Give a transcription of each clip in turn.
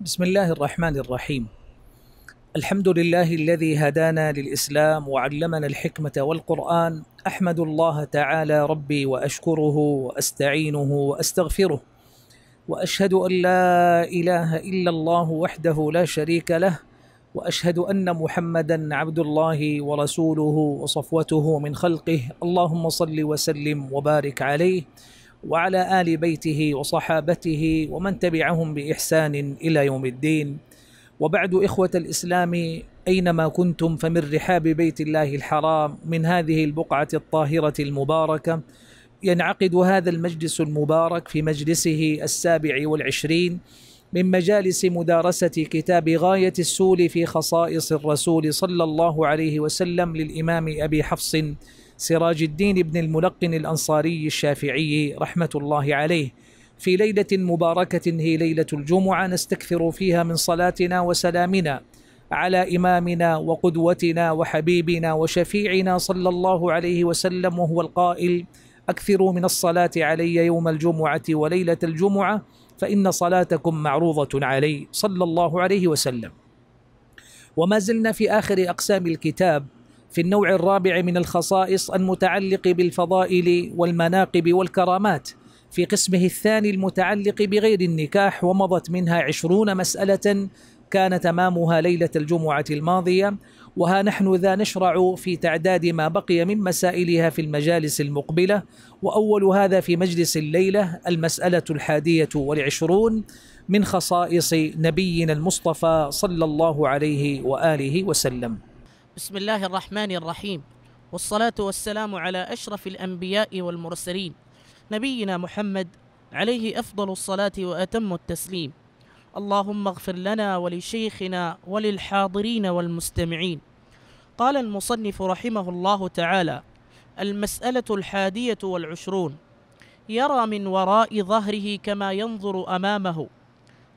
بسم الله الرحمن الرحيم الحمد لله الذي هدانا للإسلام وعلمنا الحكمة والقرآن أحمد الله تعالى ربي وأشكره وأستعينه وأستغفره وأشهد أن لا إله إلا الله وحده لا شريك له وأشهد أن محمدا عبد الله ورسوله وصفوته من خلقه اللهم صل وسلم وبارك عليه وعلى ال بيته وصحابته ومن تبعهم باحسان الى يوم الدين وبعد اخوه الاسلام اينما كنتم فمن رحاب بيت الله الحرام من هذه البقعه الطاهره المباركه ينعقد هذا المجلس المبارك في مجلسه السابع والعشرين من مجالس مدارسة كتاب غاية السول في خصائص الرسول صلى الله عليه وسلم للإمام أبي حفص سراج الدين بن الملقن الأنصاري الشافعي رحمة الله عليه في ليلة مباركة هي ليلة الجمعة نستكثر فيها من صلاتنا وسلامنا على إمامنا وقدوتنا وحبيبنا وشفيعنا صلى الله عليه وسلم وهو القائل أكثروا من الصلاة علي يوم الجمعة وليلة الجمعة فإن صلاتكم معروضة علي صلى الله عليه وسلم وما زلنا في آخر أقسام الكتاب في النوع الرابع من الخصائص المتعلق بالفضائل والمناقب والكرامات في قسمه الثاني المتعلق بغير النكاح ومضت منها عشرون مسألة كان تمامها ليلة الجمعة الماضية وها نحن ذا نشرع في تعداد ما بقي من مسائلها في المجالس المقبلة وأول هذا في مجلس الليلة المسألة الحادية والعشرون من خصائص نبينا المصطفى صلى الله عليه وآله وسلم بسم الله الرحمن الرحيم والصلاة والسلام على أشرف الأنبياء والمرسلين نبينا محمد عليه أفضل الصلاة وأتم التسليم اللهم اغفر لنا ولشيخنا وللحاضرين والمستمعين قال المصنف رحمه الله تعالى المسألة الحادية والعشرون يرى من وراء ظهره كما ينظر أمامه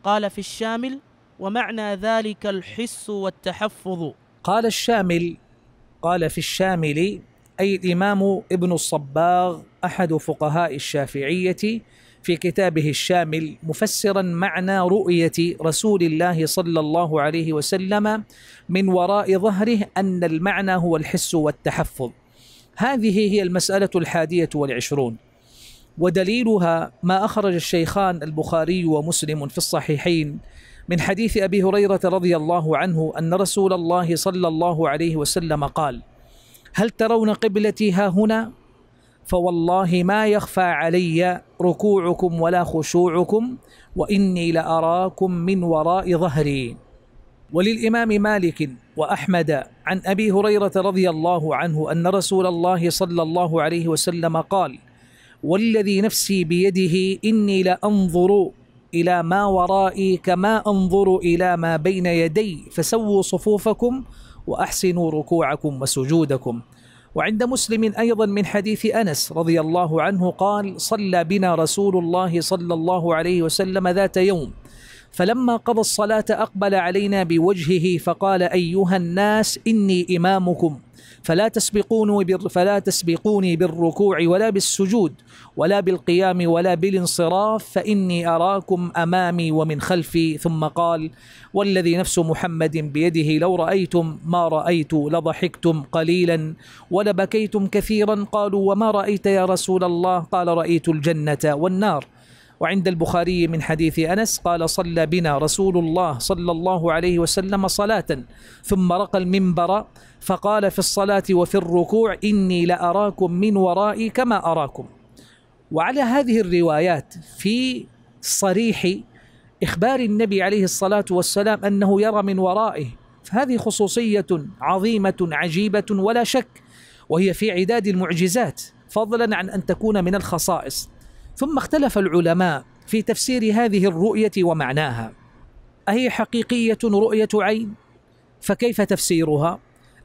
قال في الشامل ومعنى ذلك الحس والتحفظ قال الشامل قال في الشامل أي الإمام ابن الصباغ أحد فقهاء الشافعية في كتابه الشامل مفسرا معنى رؤية رسول الله صلى الله عليه وسلم من وراء ظهره أن المعنى هو الحس والتحفظ هذه هي المسألة الحادية والعشرون ودليلها ما أخرج الشيخان البخاري ومسلم في الصحيحين من حديث أبي هريرة رضي الله عنه أن رسول الله صلى الله عليه وسلم قال هل ترون قبلتي ها هنا فوالله ما يخفى علي ركوعكم ولا خشوعكم وإني لأراكم من وراء ظهري وللإمام مالك وأحمد عن أبي هريرة رضي الله عنه أن رسول الله صلى الله عليه وسلم قال والذي نفسي بيده إني لأنظر إلى ما ورائي كما أنظر إلى ما بين يدي فسووا صفوفكم وأحسنوا ركوعكم وسجودكم وعند مسلم أيضا من حديث أنس رضي الله عنه قال صلى بنا رسول الله صلى الله عليه وسلم ذات يوم فلما قضى الصلاة أقبل علينا بوجهه فقال أيها الناس إني إمامكم فلا تسبقوني فلا تسبقوني بالركوع ولا بالسجود ولا بالقيام ولا بالانصراف فإني أراكم أمامي ومن خلفي ثم قال والذي نفس محمد بيده لو رأيتم ما رأيت لضحكتم قليلا ولبكيتم كثيرا قالوا وما رأيت يا رسول الله قال رأيت الجنة والنار وعند البخاري من حديث أنس قال صلى بنا رسول الله صلى الله عليه وسلم صلاة ثم رقى المنبر فقال في الصلاة وفي الركوع إني لأراكم من ورائي كما أراكم وعلى هذه الروايات في صريح إخبار النبي عليه الصلاة والسلام أنه يرى من ورائه فهذه خصوصية عظيمة عجيبة ولا شك وهي في عداد المعجزات فضلا عن أن تكون من الخصائص ثم اختلف العلماء في تفسير هذه الرؤيه ومعناها اهي حقيقيه رؤيه عين فكيف تفسيرها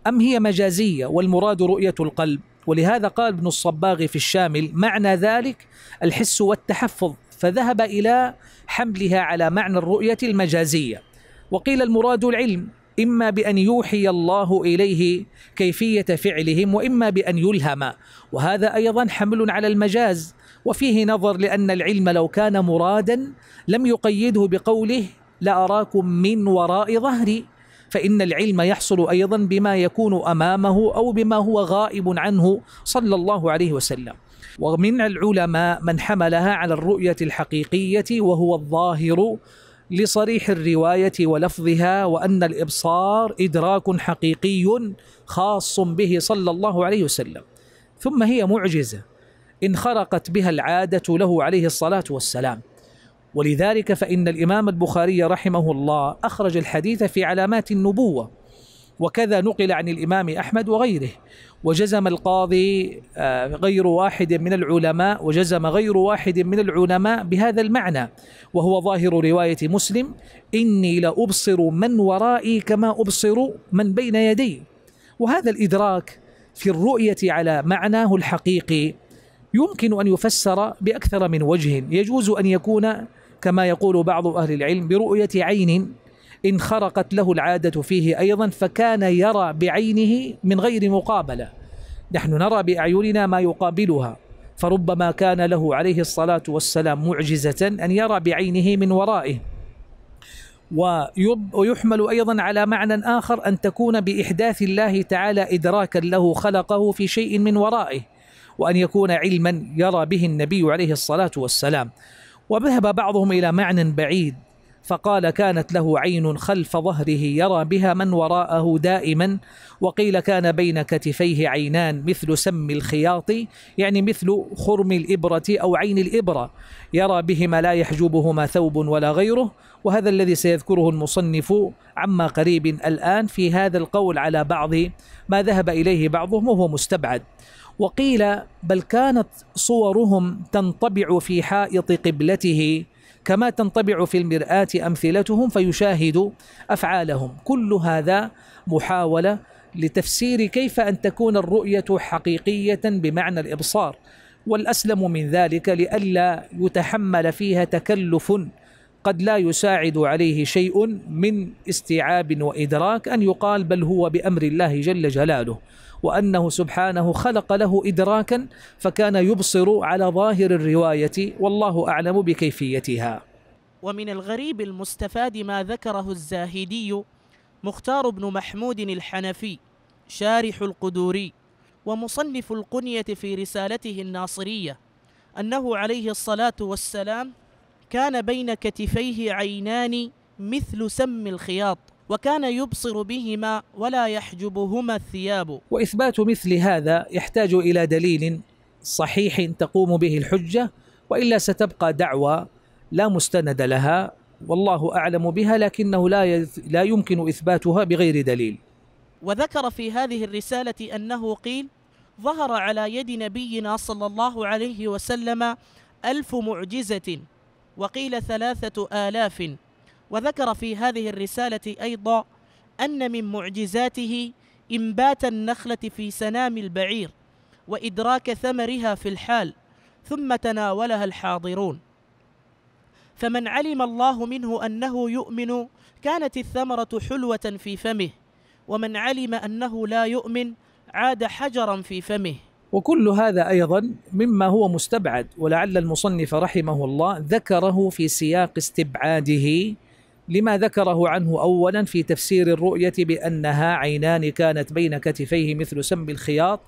ام هي مجازيه والمراد رؤيه القلب ولهذا قال ابن الصباغ في الشامل معنى ذلك الحس والتحفظ فذهب الى حملها على معنى الرؤيه المجازيه وقيل المراد العلم إما بأن يوحي الله إليه كيفية فعلهم وإما بأن يلهم وهذا أيضا حمل على المجاز وفيه نظر لأن العلم لو كان مرادا لم يقيده بقوله لأراكم من وراء ظهري فإن العلم يحصل أيضا بما يكون أمامه أو بما هو غائب عنه صلى الله عليه وسلم ومن العلماء من حملها على الرؤية الحقيقية وهو الظاهر لصريح الرواية ولفظها وأن الإبصار إدراك حقيقي خاص به صلى الله عليه وسلم ثم هي معجزة انخرقت بها العادة له عليه الصلاة والسلام ولذلك فإن الإمام البخاري رحمه الله أخرج الحديث في علامات النبوة وكذا نقل عن الإمام أحمد وغيره وجزم القاضي آه، غير واحد من العلماء وجزم غير واحد من العلماء بهذا المعنى وهو ظاهر رواية مسلم إني لأبصر من ورائي كما أبصر من بين يدي وهذا الإدراك في الرؤية على معناه الحقيقي يمكن أن يفسر بأكثر من وجه يجوز أن يكون كما يقول بعض أهل العلم برؤية عين ان خرقت له العادة فيه أيضا فكان يرى بعينه من غير مقابلة نحن نرى بأعيننا ما يقابلها فربما كان له عليه الصلاة والسلام معجزة أن يرى بعينه من ورائه ويحمل أيضا على معنى آخر أن تكون بإحداث الله تعالى إدراكا له خلقه في شيء من ورائه وأن يكون علما يرى به النبي عليه الصلاة والسلام وذهب بعضهم إلى معنى بعيد فقال كانت له عين خلف ظهره يرى بها من وراءه دائما وقيل كان بين كتفيه عينان مثل سم الخياط يعني مثل خرم الإبرة أو عين الإبرة يرى بهما لا يحجبهما ثوب ولا غيره وهذا الذي سيذكره المصنف عما قريب الآن في هذا القول على بعض ما ذهب إليه بعضهم وهو مستبعد وقيل بل كانت صورهم تنطبع في حائط قبلته كما تنطبع في المرآة أمثلتهم فيشاهد أفعالهم كل هذا محاولة لتفسير كيف أن تكون الرؤية حقيقية بمعنى الإبصار والأسلم من ذلك لئلا يتحمل فيها تكلف قد لا يساعد عليه شيء من استيعاب وإدراك أن يقال بل هو بأمر الله جل جلاله وأنه سبحانه خلق له إدراكا فكان يبصر على ظاهر الرواية والله أعلم بكيفيتها ومن الغريب المستفاد ما ذكره الزاهدي مختار بن محمود الحنفي شارح القدوري ومصنف القنية في رسالته الناصرية أنه عليه الصلاة والسلام كان بين كتفيه عينان مثل سم الخياط وكان يبصر بهما ولا يحجبهما الثياب واثبات مثل هذا يحتاج الى دليل صحيح تقوم به الحجه والا ستبقى دعوى لا مستند لها والله اعلم بها لكنه لا لا يمكن اثباتها بغير دليل وذكر في هذه الرساله انه قيل ظهر على يد نبينا صلى الله عليه وسلم ألف معجزة وقيل ثلاثة آلاف وذكر في هذه الرسالة أيضا أن من معجزاته إنبات النخلة في سنام البعير وإدراك ثمرها في الحال ثم تناولها الحاضرون فمن علم الله منه أنه يؤمن كانت الثمرة حلوة في فمه ومن علم أنه لا يؤمن عاد حجرا في فمه وكل هذا أيضا مما هو مستبعد ولعل المصنف رحمه الله ذكره في سياق استبعاده لما ذكره عنه أولا في تفسير الرؤية بأنها عينان كانت بين كتفيه مثل سم الخياط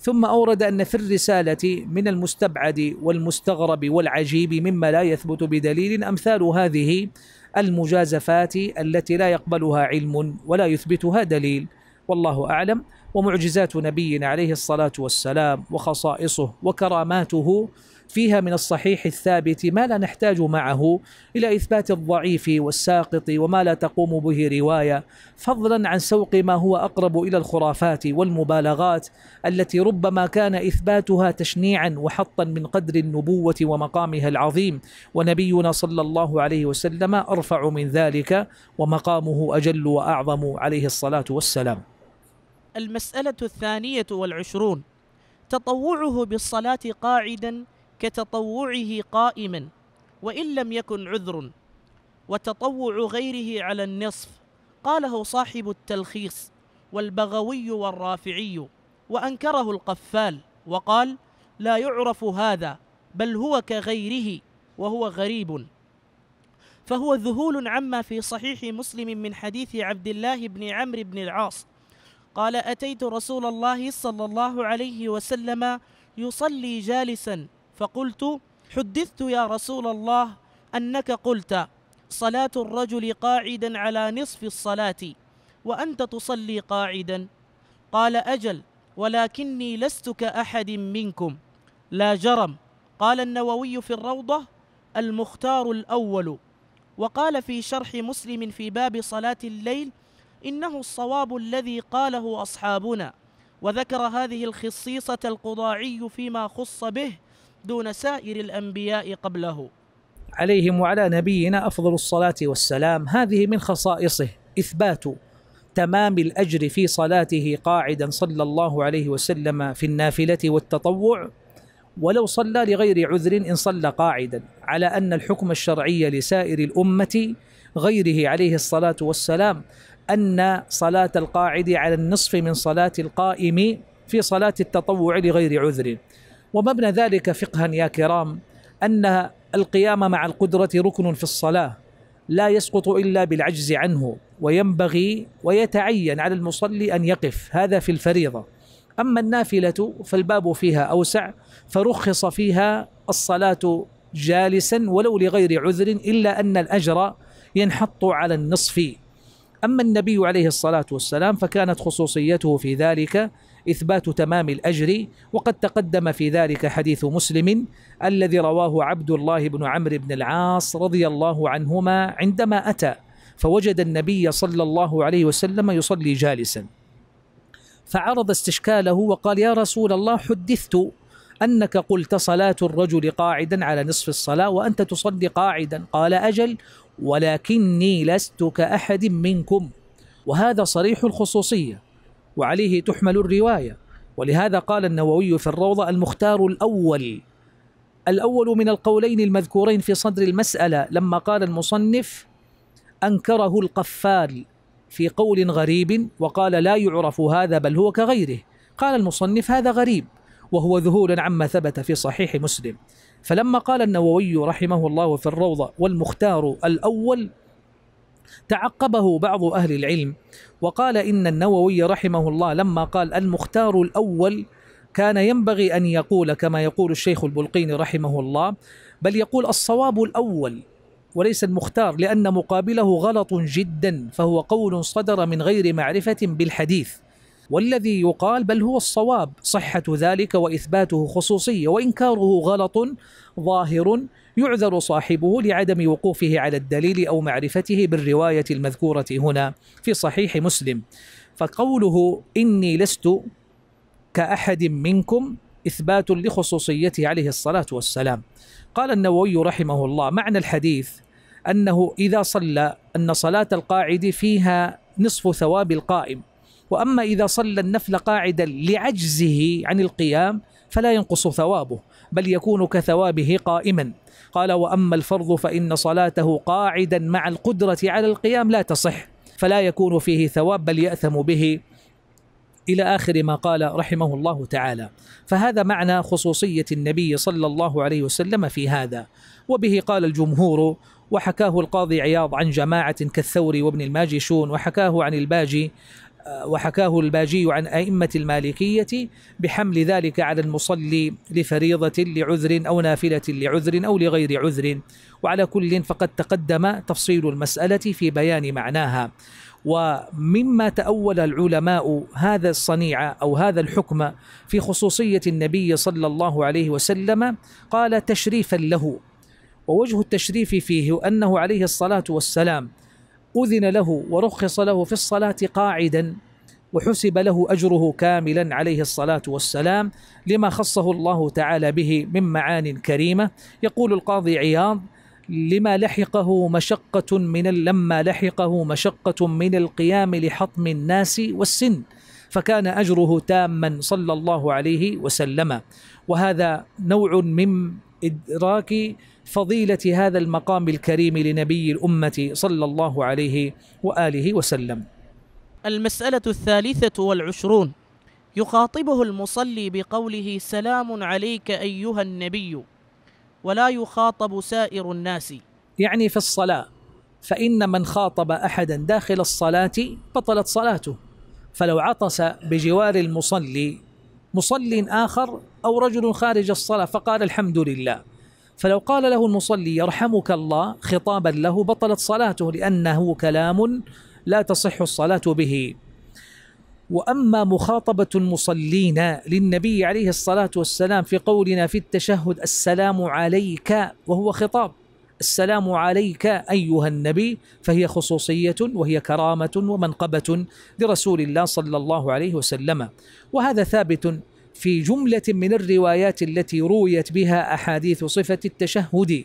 ثم أورد أن في الرسالة من المستبعد والمستغرب والعجيب مما لا يثبت بدليل أمثال هذه المجازفات التي لا يقبلها علم ولا يثبتها دليل والله أعلم ومعجزات نبينا عليه الصلاة والسلام وخصائصه وكراماته فيها من الصحيح الثابت ما لا نحتاج معه إلى إثبات الضعيف والساقط وما لا تقوم به رواية فضلا عن سوق ما هو أقرب إلى الخرافات والمبالغات التي ربما كان إثباتها تشنيعا وحطا من قدر النبوة ومقامها العظيم ونبينا صلى الله عليه وسلم أرفع من ذلك ومقامه أجل وأعظم عليه الصلاة والسلام المسألة الثانية والعشرون تطوعه بالصلاة قاعدا كتطوعه قائما وإن لم يكن عذر وتطوع غيره على النصف قاله صاحب التلخيص والبغوي والرافعي وأنكره القفال وقال لا يعرف هذا بل هو كغيره وهو غريب فهو ذهول عما في صحيح مسلم من حديث عبد الله بن عمرو بن العاص قال أتيت رسول الله صلى الله عليه وسلم يصلي جالسا فقلت حدثت يا رسول الله أنك قلت صلاة الرجل قاعدا على نصف الصلاة وأنت تصلي قاعدا قال أجل ولكني لست كأحد منكم لا جرم قال النووي في الروضة المختار الأول وقال في شرح مسلم في باب صلاة الليل إنه الصواب الذي قاله أصحابنا وذكر هذه الخصيصة القضاعي فيما خص به دون سائر الانبياء قبله. عليهم وعلى نبينا افضل الصلاه والسلام، هذه من خصائصه اثبات تمام الاجر في صلاته قاعدا صلى الله عليه وسلم في النافله والتطوع ولو صلى لغير عذر ان صلى قاعدا على ان الحكم الشرعي لسائر الامه غيره عليه الصلاه والسلام ان صلاه القاعد على النصف من صلاه القائم في صلاه التطوع لغير عذر ومبنى ذلك فقها يا كرام أن القيام مع القدرة ركن في الصلاة لا يسقط إلا بالعجز عنه وينبغي ويتعين على المصلي أن يقف هذا في الفريضة أما النافلة فالباب فيها أوسع فرخص فيها الصلاة جالسا ولو لغير عذر إلا أن الأجر ينحط على النصف أما النبي عليه الصلاة والسلام فكانت خصوصيته في ذلك إثبات تمام الأجر وقد تقدم في ذلك حديث مسلم الذي رواه عبد الله بن عمرو بن العاص رضي الله عنهما عندما أتى فوجد النبي صلى الله عليه وسلم يصلي جالسا فعرض استشكاله وقال يا رسول الله حدثت أنك قلت صلاة الرجل قاعدا على نصف الصلاة وأنت تصلي قاعدا قال أجل ولكني لست كأحد منكم وهذا صريح الخصوصية وعليه تحمل الرواية ولهذا قال النووي في الروضة المختار الأول الأول من القولين المذكورين في صدر المسألة لما قال المصنف أنكره القفال في قول غريب وقال لا يعرف هذا بل هو كغيره قال المصنف هذا غريب وهو ذهول عما ثبت في صحيح مسلم فلما قال النووي رحمه الله في الروضة والمختار الأول تعقبه بعض أهل العلم وقال إن النووي رحمه الله لما قال المختار الأول كان ينبغي أن يقول كما يقول الشيخ البلقيني رحمه الله بل يقول الصواب الأول وليس المختار لأن مقابله غلط جدا فهو قول صدر من غير معرفة بالحديث والذي يقال بل هو الصواب صحة ذلك وإثباته خصوصية وإنكاره غلط ظاهر يعذر صاحبه لعدم وقوفه على الدليل أو معرفته بالرواية المذكورة هنا في صحيح مسلم فقوله إني لست كأحد منكم إثبات لخصوصيته عليه الصلاة والسلام قال النووي رحمه الله معنى الحديث أنه إذا صلى أن صلاة القاعد فيها نصف ثواب القائم وأما إذا صلى النفل قاعدا لعجزه عن القيام فلا ينقص ثوابه بل يكون كثوابه قائما قال وأما الفرض فإن صلاته قاعدا مع القدرة على القيام لا تصح فلا يكون فيه ثواب بل يأثم به إلى آخر ما قال رحمه الله تعالى فهذا معنى خصوصية النبي صلى الله عليه وسلم في هذا وبه قال الجمهور وحكاه القاضي عياض عن جماعة كالثوري وابن الماجشون وحكاه عن الباجي وحكاه الباجي عن أئمة المالكية بحمل ذلك على المصلي لفريضة لعذر أو نافلة لعذر أو لغير عذر وعلى كل فقد تقدم تفصيل المسألة في بيان معناها ومما تأول العلماء هذا الصنيع أو هذا الحكم في خصوصية النبي صلى الله عليه وسلم قال تشريفا له ووجه التشريف فيه أنه عليه الصلاة والسلام أذن له ورخص له في الصلاة قاعدا وحسب له أجره كاملا عليه الصلاة والسلام لما خصه الله تعالى به من معان كريمة يقول القاضي عياض لما لحقه مشقة من لما لحقه مشقة من القيام لحطم الناس والسن فكان أجره تاما صلى الله عليه وسلم وهذا نوع من إدراك فضيلة هذا المقام الكريم لنبي الأمة صلى الله عليه وآله وسلم المسألة الثالثة والعشرون يخاطبه المصلي بقوله سلام عليك أيها النبي ولا يخاطب سائر الناس يعني في الصلاة فإن من خاطب أحدا داخل الصلاة بطلت صلاته فلو عطس بجوار المصلي مصلي آخر أو رجل خارج الصلاة فقال الحمد لله فلو قال له المصلي يرحمك الله خطابا له بطلت صلاته لأنه كلام لا تصح الصلاة به وأما مخاطبة المصلين للنبي عليه الصلاة والسلام في قولنا في التشهد السلام عليك وهو خطاب السلام عليك أيها النبي فهي خصوصية وهي كرامة ومنقبة لرسول الله صلى الله عليه وسلم وهذا ثابت في جملة من الروايات التي رويت بها أحاديث صفة التشهد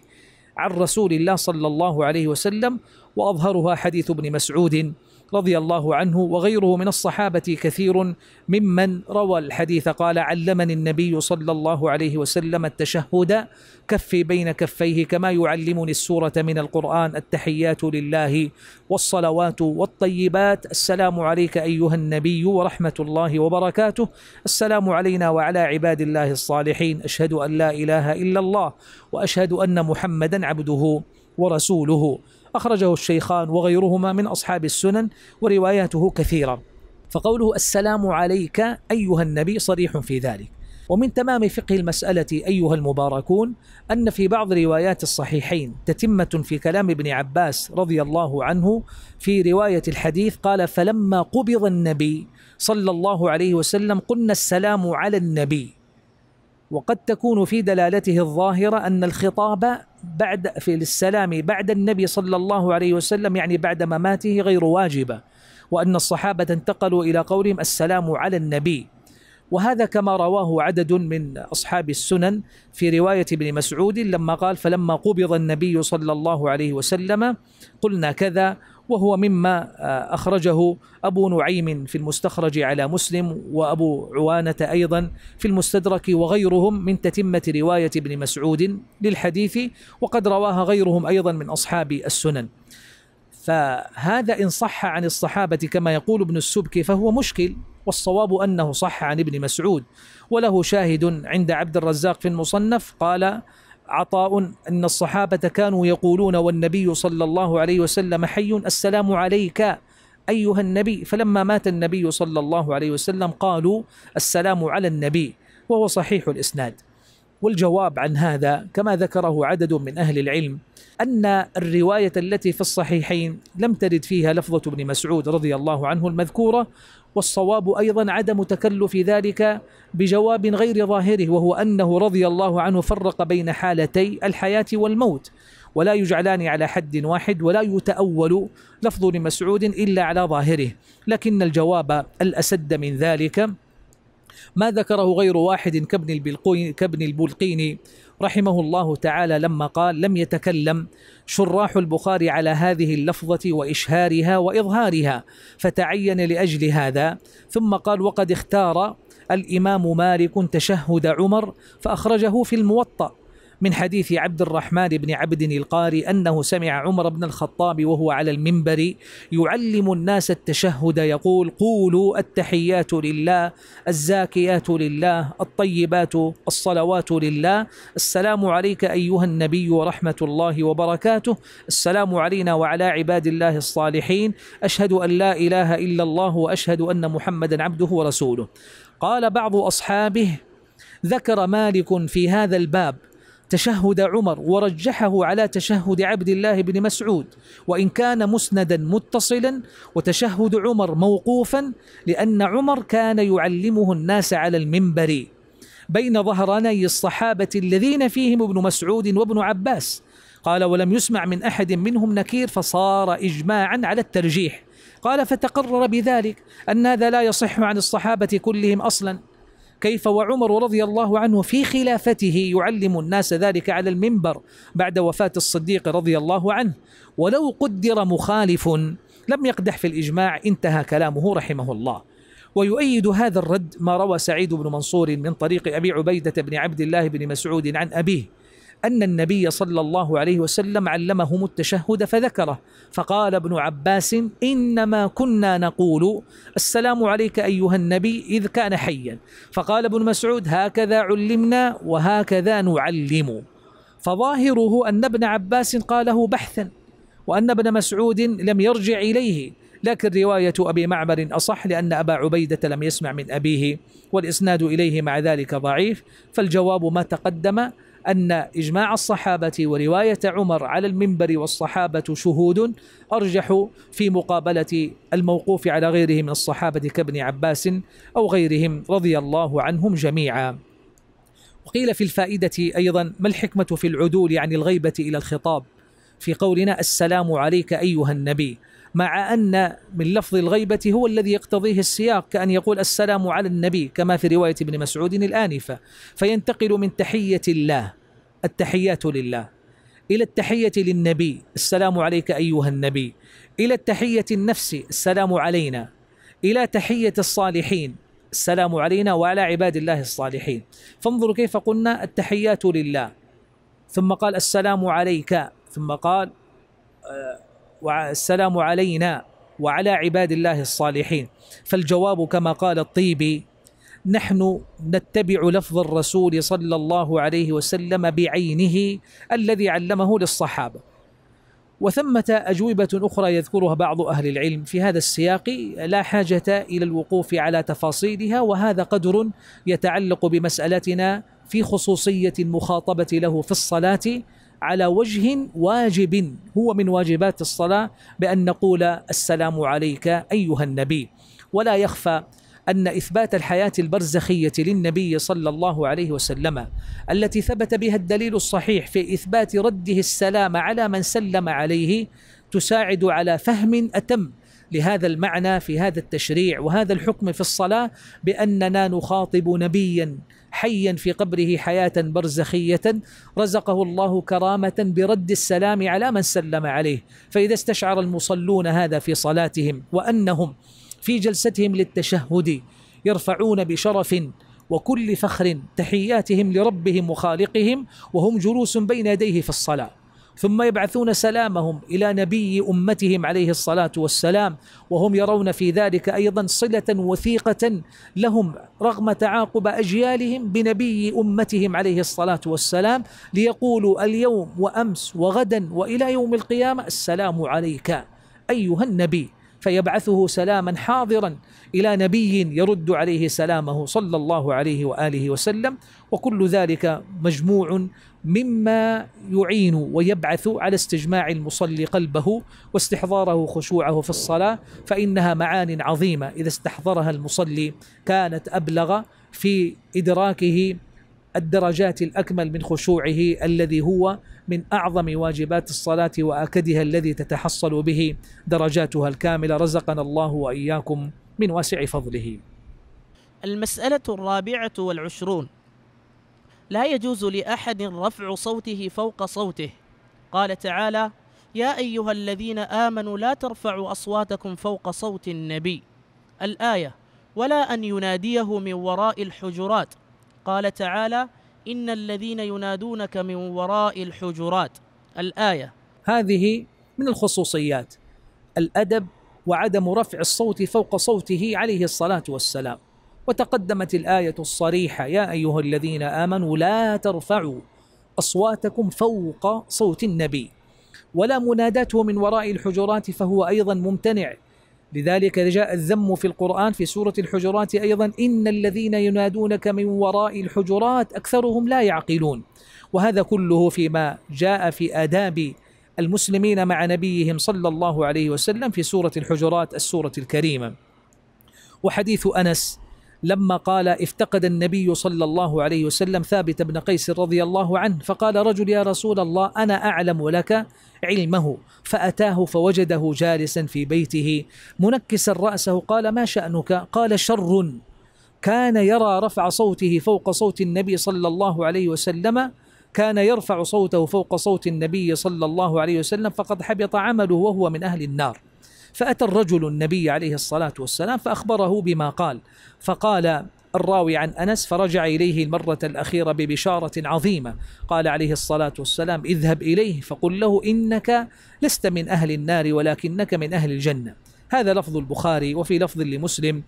عن رسول الله صلى الله عليه وسلم وأظهرها حديث ابن مسعود رضي الله عنه وغيره من الصحابة كثير ممن روى الحديث قال علمني النبي صلى الله عليه وسلم التشهد كفي بين كفيه كما يعلمني السورة من القرآن التحيات لله والصلوات والطيبات السلام عليك أيها النبي ورحمة الله وبركاته السلام علينا وعلى عباد الله الصالحين أشهد أن لا إله إلا الله وأشهد أن محمدا عبده ورسوله أخرجه الشيخان وغيرهما من أصحاب السنن ورواياته كثيرة فقوله السلام عليك أيها النبي صريح في ذلك ومن تمام فقه المسألة أيها المباركون أن في بعض روايات الصحيحين تتمة في كلام ابن عباس رضي الله عنه في رواية الحديث قال فلما قبض النبي صلى الله عليه وسلم قلنا السلام على النبي وقد تكون في دلالته الظاهرة أن الخطاب بعد في السلام بعد النبي صلى الله عليه وسلم يعني بعد مماته غير واجبة وأن الصحابة انتقلوا إلى قولهم السلام على النبي وهذا كما رواه عدد من أصحاب السنن في رواية ابن مسعود لما قال فلما قبض النبي صلى الله عليه وسلم قلنا كذا وهو مما آه، أخرجه أبو نعيم في المستخرج على مسلم وأبو عوانة أيضا في المستدرك وغيرهم من تتمة رواية ابن مسعود للحديث وقد رواها غيرهم أيضا من أصحاب السنن فهذا إن صح عن الصحابة كما يقول ابن السبكي فهو مشكل والصواب أنه صح عن ابن مسعود وله شاهد عند عبد الرزاق في المصنف قال عطاء أن الصحابة كانوا يقولون والنبي صلى الله عليه وسلم حي السلام عليك أيها النبي فلما مات النبي صلى الله عليه وسلم قالوا السلام على النبي وهو صحيح الإسناد والجواب عن هذا كما ذكره عدد من أهل العلم أن الرواية التي في الصحيحين لم ترد فيها لفظة ابن مسعود رضي الله عنه المذكورة والصواب أيضا عدم تكلف ذلك بجواب غير ظاهره وهو أنه رضي الله عنه فرق بين حالتي الحياة والموت ولا يجعلان على حد واحد ولا يتأول لفظ لمسعود إلا على ظاهره لكن الجواب الأسد من ذلك ما ذكره غير واحد كابن البلقين, كابن البلقيني رحمه الله تعالى لما قال لم يتكلم شراح البخاري على هذه اللفظة وإشهارها وإظهارها فتعين لأجل هذا ثم قال وقد اختار الإمام مالك تشهد عمر فأخرجه في الموطأ من حديث عبد الرحمن بن عبد القاري أنه سمع عمر بن الخطاب وهو على المنبر يعلم الناس التشهد يقول قولوا التحيات لله الزاكيات لله الطيبات الصلوات لله السلام عليك أيها النبي ورحمة الله وبركاته السلام علينا وعلى عباد الله الصالحين أشهد أن لا إله إلا الله وأشهد أن محمدا عبده ورسوله قال بعض أصحابه ذكر مالك في هذا الباب تشهد عمر ورجحه على تشهد عبد الله بن مسعود وان كان مسندا متصلا وتشهد عمر موقوفا لان عمر كان يعلمه الناس على المنبر بين ظهراني الصحابه الذين فيهم ابن مسعود وابن عباس قال ولم يسمع من احد منهم نكير فصار اجماعا على الترجيح قال فتقرر بذلك ان هذا لا يصح عن الصحابه كلهم اصلا كيف وعمر رضي الله عنه في خلافته يعلم الناس ذلك على المنبر بعد وفاة الصديق رضي الله عنه ولو قدر مخالف لم يقدح في الإجماع انتهى كلامه رحمه الله ويؤيد هذا الرد ما روى سعيد بن منصور من طريق أبي عبيدة بن عبد الله بن مسعود عن أبيه أن النبي صلى الله عليه وسلم علمهم التشهد فذكره فقال ابن عباس إنما كنا نقول السلام عليك أيها النبي إذ كان حيا فقال ابن مسعود هكذا علمنا وهكذا نعلم فظاهره أن ابن عباس قاله بحثا وأن ابن مسعود لم يرجع إليه لكن رواية أبي معمر أصح لأن أبا عبيدة لم يسمع من أبيه والإسناد إليه مع ذلك ضعيف فالجواب ما تقدم أن إجماع الصحابة ورواية عمر على المنبر والصحابة شهود أرجح في مقابلة الموقوف على غيره من الصحابة كابن عباس أو غيرهم رضي الله عنهم جميعا وقيل في الفائدة أيضا ما الحكمة في العدول عن الغيبة إلى الخطاب في قولنا السلام عليك أيها النبي مع أن من لفظ الغيبة هو الذي يقتضيه السياق كأن يقول السلام على النبي كما في رواية ابن مسعود الآنفة فينتقل من تحية الله التحيات لله إلى التحية للنبي السلام عليك أيها النبي إلى التحية النفس السلام علينا إلى تحية الصالحين السلام علينا وعلى عباد الله الصالحين فانظروا كيف قلنا التحيات لله ثم قال السلام عليك ثم قال آه، والسلام علينا وعلى عباد الله الصالحين فالجواب كما قال الطيبي نحن نتبع لفظ الرسول صلى الله عليه وسلم بعينه الذي علمه للصحابه وثمة أجوبة أخرى يذكرها بعض أهل العلم في هذا السياق لا حاجة إلى الوقوف على تفاصيلها وهذا قدر يتعلق بمسألتنا في خصوصية المخاطبة له في الصلاة على وجه واجب هو من واجبات الصلاة بأن نقول السلام عليك أيها النبي ولا يخفى أن إثبات الحياة البرزخية للنبي صلى الله عليه وسلم التي ثبت بها الدليل الصحيح في إثبات رده السلام على من سلم عليه تساعد على فهم أتم لهذا المعنى في هذا التشريع وهذا الحكم في الصلاة بأننا نخاطب نبيا حيا في قبره حياه برزخيه رزقه الله كرامه برد السلام على من سلم عليه فاذا استشعر المصلون هذا في صلاتهم وانهم في جلستهم للتشهد يرفعون بشرف وكل فخر تحياتهم لربهم وخالقهم وهم جلوس بين يديه في الصلاه ثم يبعثون سلامهم الى نبي امتهم عليه الصلاه والسلام وهم يرون في ذلك ايضا صله وثيقه لهم رغم تعاقب اجيالهم بنبي امتهم عليه الصلاه والسلام ليقولوا اليوم وامس وغدا والى يوم القيامه السلام عليك ايها النبي فيبعثه سلاما حاضرا الى نبي يرد عليه سلامه صلى الله عليه واله وسلم وكل ذلك مجموع مما يعين ويبعث على استجماع المصلي قلبه واستحضاره خشوعه في الصلاه فانها معان عظيمه اذا استحضرها المصلي كانت ابلغ في ادراكه الدرجات الاكمل من خشوعه الذي هو من اعظم واجبات الصلاه واكدها الذي تتحصل به درجاتها الكامله رزقنا الله واياكم من واسع فضله. المساله الرابعه والعشرون لا يجوز لأحد رفع صوته فوق صوته قال تعالى يا أيها الذين آمنوا لا ترفعوا أصواتكم فوق صوت النبي الآية ولا أن يناديه من وراء الحجرات قال تعالى إن الذين ينادونك من وراء الحجرات الآية هذه من الخصوصيات الأدب وعدم رفع الصوت فوق صوته عليه الصلاة والسلام وتقدمت الآية الصريحة يا أيها الذين آمنوا لا ترفعوا أصواتكم فوق صوت النبي ولا مناداته من وراء الحجرات فهو أيضا ممتنع لذلك جاء الذم في القرآن في سورة الحجرات أيضا إن الذين ينادونك من وراء الحجرات أكثرهم لا يعقلون وهذا كله فيما جاء في آداب المسلمين مع نبيهم صلى الله عليه وسلم في سورة الحجرات السورة الكريمة وحديث أنس لما قال افتقد النبي صلى الله عليه وسلم ثابت بن قيس رضي الله عنه فقال رجل يا رسول الله أنا أعلم لك علمه فأتاه فوجده جالسا في بيته منكسا رأسه قال ما شأنك قال شر كان يرى رفع صوته فوق صوت النبي صلى الله عليه وسلم كان يرفع صوته فوق صوت النبي صلى الله عليه وسلم فقد حبط عمله وهو من أهل النار فأتى الرجل النبي عليه الصلاة والسلام فأخبره بما قال فقال الراوي عن أنس فرجع إليه المرة الأخيرة ببشارة عظيمة قال عليه الصلاة والسلام اذهب إليه فقل له إنك لست من أهل النار ولكنك من أهل الجنة هذا لفظ البخاري وفي لفظ لمسلم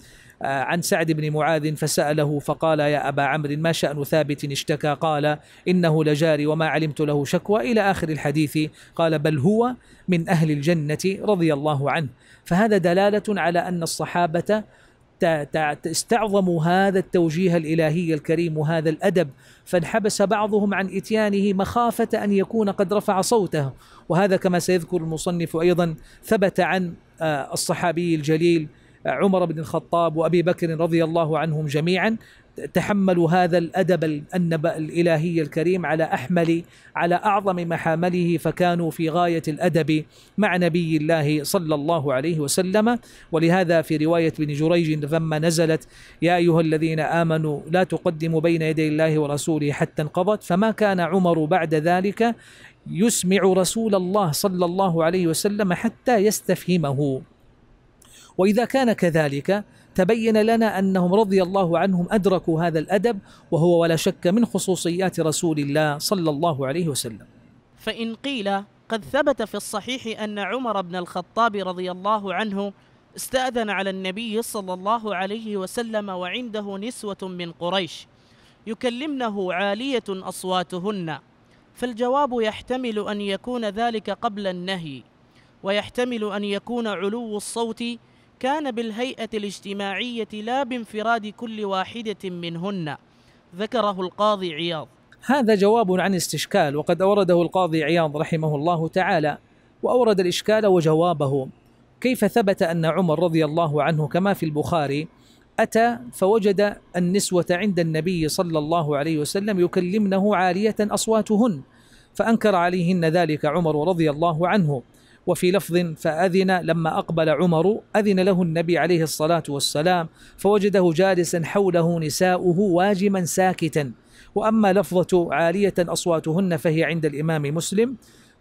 آه، عن سعد بن معاذ فسأله فقال يا أبا عمرو ما شأن ثابت اشتكى قال إنه لجاري وما علمت له شكوى إلى آخر الحديث قال بل هو من أهل الجنة رضي الله عنه فهذا دلالة على أن الصحابة استعظموا هذا التوجيه الإلهي الكريم وهذا الأدب فانحبس بعضهم عن إتيانه مخافة أن يكون قد رفع صوته وهذا كما سيذكر المصنف أيضا ثبت عن آه، الصحابي الجليل عمر بن الخطاب وأبي بكر رضي الله عنهم جميعا تحملوا هذا الأدب النبأ الإلهي الكريم على أحمل على أعظم محامله فكانوا في غاية الأدب مع نبي الله صلى الله عليه وسلم ولهذا في رواية بن جريج لما نزلت يا أيها الذين آمنوا لا تقدموا بين يدي الله ورسوله حتى انقضت فما كان عمر بعد ذلك يسمع رسول الله صلى الله عليه وسلم حتى يستفهمه وإذا كان كذلك تبين لنا أنهم رضي الله عنهم أدركوا هذا الأدب وهو ولا شك من خصوصيات رسول الله صلى الله عليه وسلم فإن قيل قد ثبت في الصحيح أن عمر بن الخطاب رضي الله عنه استأذن على النبي صلى الله عليه وسلم وعنده نسوة من قريش يكلمنه عالية أصواتهن فالجواب يحتمل أن يكون ذلك قبل النهي ويحتمل أن يكون علو الصوت كان بالهيئة الاجتماعية لا بانفراد كل واحدة منهن ذكره القاضي عياض هذا جواب عن استشكال وقد أورده القاضي عياض رحمه الله تعالى وأورد الإشكال وجوابه كيف ثبت أن عمر رضي الله عنه كما في البخاري أتى فوجد النسوة عند النبي صلى الله عليه وسلم يكلمنه عالية أصواتهن فأنكر عليهن ذلك عمر رضي الله عنه وفي لفظ فأذن لما أقبل عمر أذن له النبي عليه الصلاة والسلام فوجده جالسا حوله نساؤه واجما ساكتا وأما لفظة عالية أصواتهن فهي عند الإمام مسلم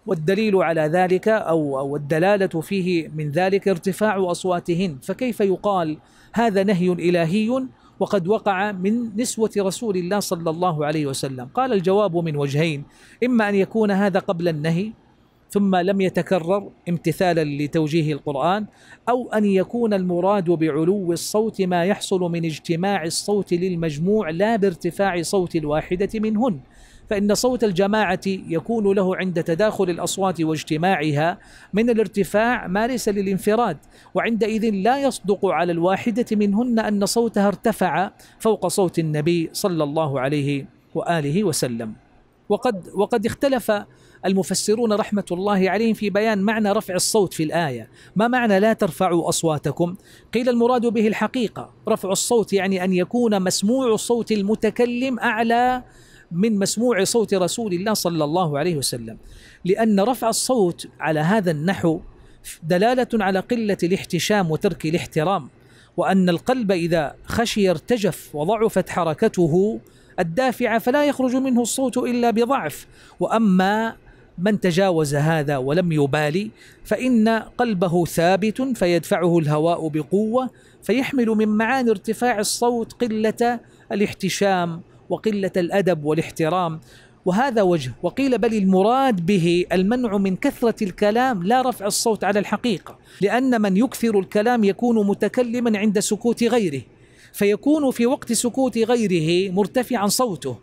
والدليل على ذلك أو, أو الدلالة فيه من ذلك ارتفاع أصواتهن فكيف يقال هذا نهي إلهي وقد وقع من نسوة رسول الله صلى الله عليه وسلم قال الجواب من وجهين إما أن يكون هذا قبل النهي ثم لم يتكرر امتثالا لتوجيه القرآن أو أن يكون المراد بعلو الصوت ما يحصل من اجتماع الصوت للمجموع لا بارتفاع صوت الواحدة منهن فإن صوت الجماعة يكون له عند تداخل الأصوات واجتماعها من الارتفاع ما ليس للانفراد وعندئذ لا يصدق على الواحدة منهن أن صوتها ارتفع فوق صوت النبي صلى الله عليه وآله وسلم وقد, وقد اختلف المفسرون رحمة الله عليهم في بيان معنى رفع الصوت في الآية ما معنى لا ترفعوا أصواتكم قيل المراد به الحقيقة رفع الصوت يعني أن يكون مسموع صوت المتكلم أعلى من مسموع صوت رسول الله صلى الله عليه وسلم لأن رفع الصوت على هذا النحو دلالة على قلة الاحتشام وترك الاحترام وأن القلب إذا خشي ارتجف وضعفت حركته الدافعة فلا يخرج منه الصوت إلا بضعف وأما من تجاوز هذا ولم يبالي فإن قلبه ثابت فيدفعه الهواء بقوة فيحمل من معاني ارتفاع الصوت قلة الاحتشام وقلة الأدب والاحترام وهذا وجه وقيل بل المراد به المنع من كثرة الكلام لا رفع الصوت على الحقيقة لأن من يكثر الكلام يكون متكلما عند سكوت غيره فيكون في وقت سكوت غيره مرتفعا صوته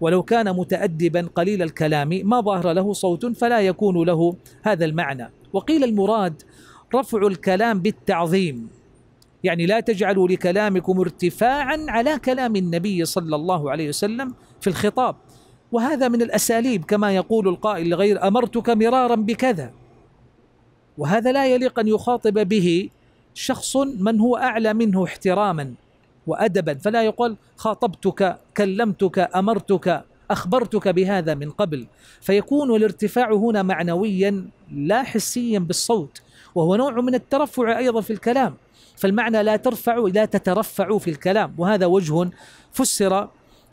ولو كان متأدبا قليل الكلام ما ظهر له صوت فلا يكون له هذا المعنى وقيل المراد رفع الكلام بالتعظيم يعني لا تجعلوا لكلامكم ارتفاعا على كلام النبي صلى الله عليه وسلم في الخطاب وهذا من الأساليب كما يقول القائل لغير أمرتك مرارا بكذا وهذا لا يليق أن يخاطب به شخص من هو أعلى منه احتراما وأدبا فلا يقال خاطبتك كلمتك أمرتك أخبرتك بهذا من قبل فيكون الارتفاع هنا معنويا لا حسيا بالصوت وهو نوع من الترفع أيضا في الكلام فالمعنى لا ترفع لا تترفع في الكلام وهذا وجه فسر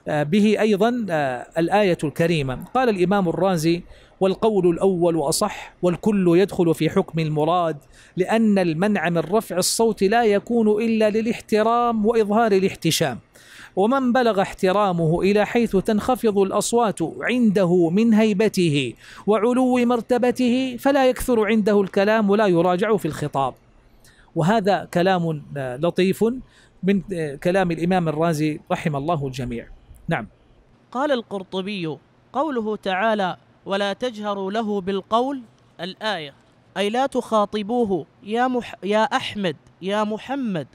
آه، به أيضا آه، الآية الكريمة قال الإمام الرازي والقول الأول أصح والكل يدخل في حكم المراد لأن المنع من رفع الصوت لا يكون إلا للاحترام وإظهار الاحتشام ومن بلغ احترامه إلى حيث تنخفض الأصوات عنده من هيبته وعلو مرتبته فلا يكثر عنده الكلام ولا يراجع في الخطاب وهذا كلام آه، لطيف من آه، كلام الإمام الرازي رحم الله الجميع نعم قال القرطبي قوله تعالى ولا تجهروا له بالقول الآية أي لا تخاطبوه يا, مح يا أحمد يا محمد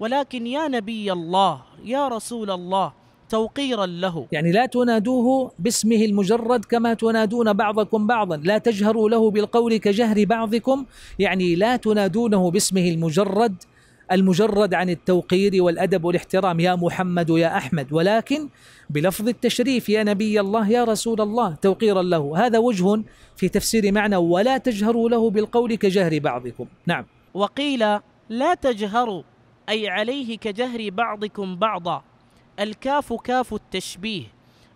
ولكن يا نبي الله يا رسول الله توقيرا له يعني لا تنادوه باسمه المجرد كما تنادون بعضكم بعضا لا تجهروا له بالقول كجهر بعضكم يعني لا تنادونه باسمه المجرد المجرد عن التوقير والأدب والاحترام يا محمد يا أحمد ولكن بلفظ التشريف يا نبي الله يا رسول الله توقيرا له هذا وجه في تفسير معنى ولا تجهروا له بالقول كجهر بعضكم نعم وقيل لا تجهروا أي عليه كجهر بعضكم بعضا الكاف كاف التشبيه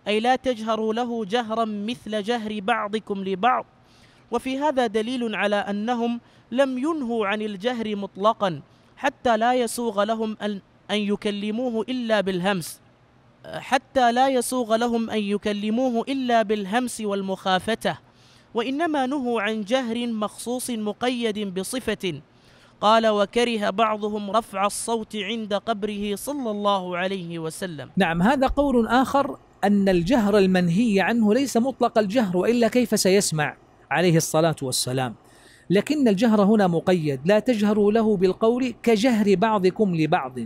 أي لا تجهروا له جهرا مثل جهر بعضكم لبعض وفي هذا دليل على أنهم لم ينهوا عن الجهر مطلقا حتى لا يسوغ لهم أن, أن يكلموه إلا بالهمس حتى لا يسوغ لهم أن يكلموه إلا بالهمس والمخافتة وإنما نهوا عن جهر مخصوص مقيد بصفة قال وكره بعضهم رفع الصوت عند قبره صلى الله عليه وسلم نعم هذا قول آخر أن الجهر المنهي عنه ليس مطلق الجهر وإلا كيف سيسمع عليه الصلاة والسلام لكن الجهر هنا مقيد لا تجهروا له بالقول كجهر بعضكم لبعض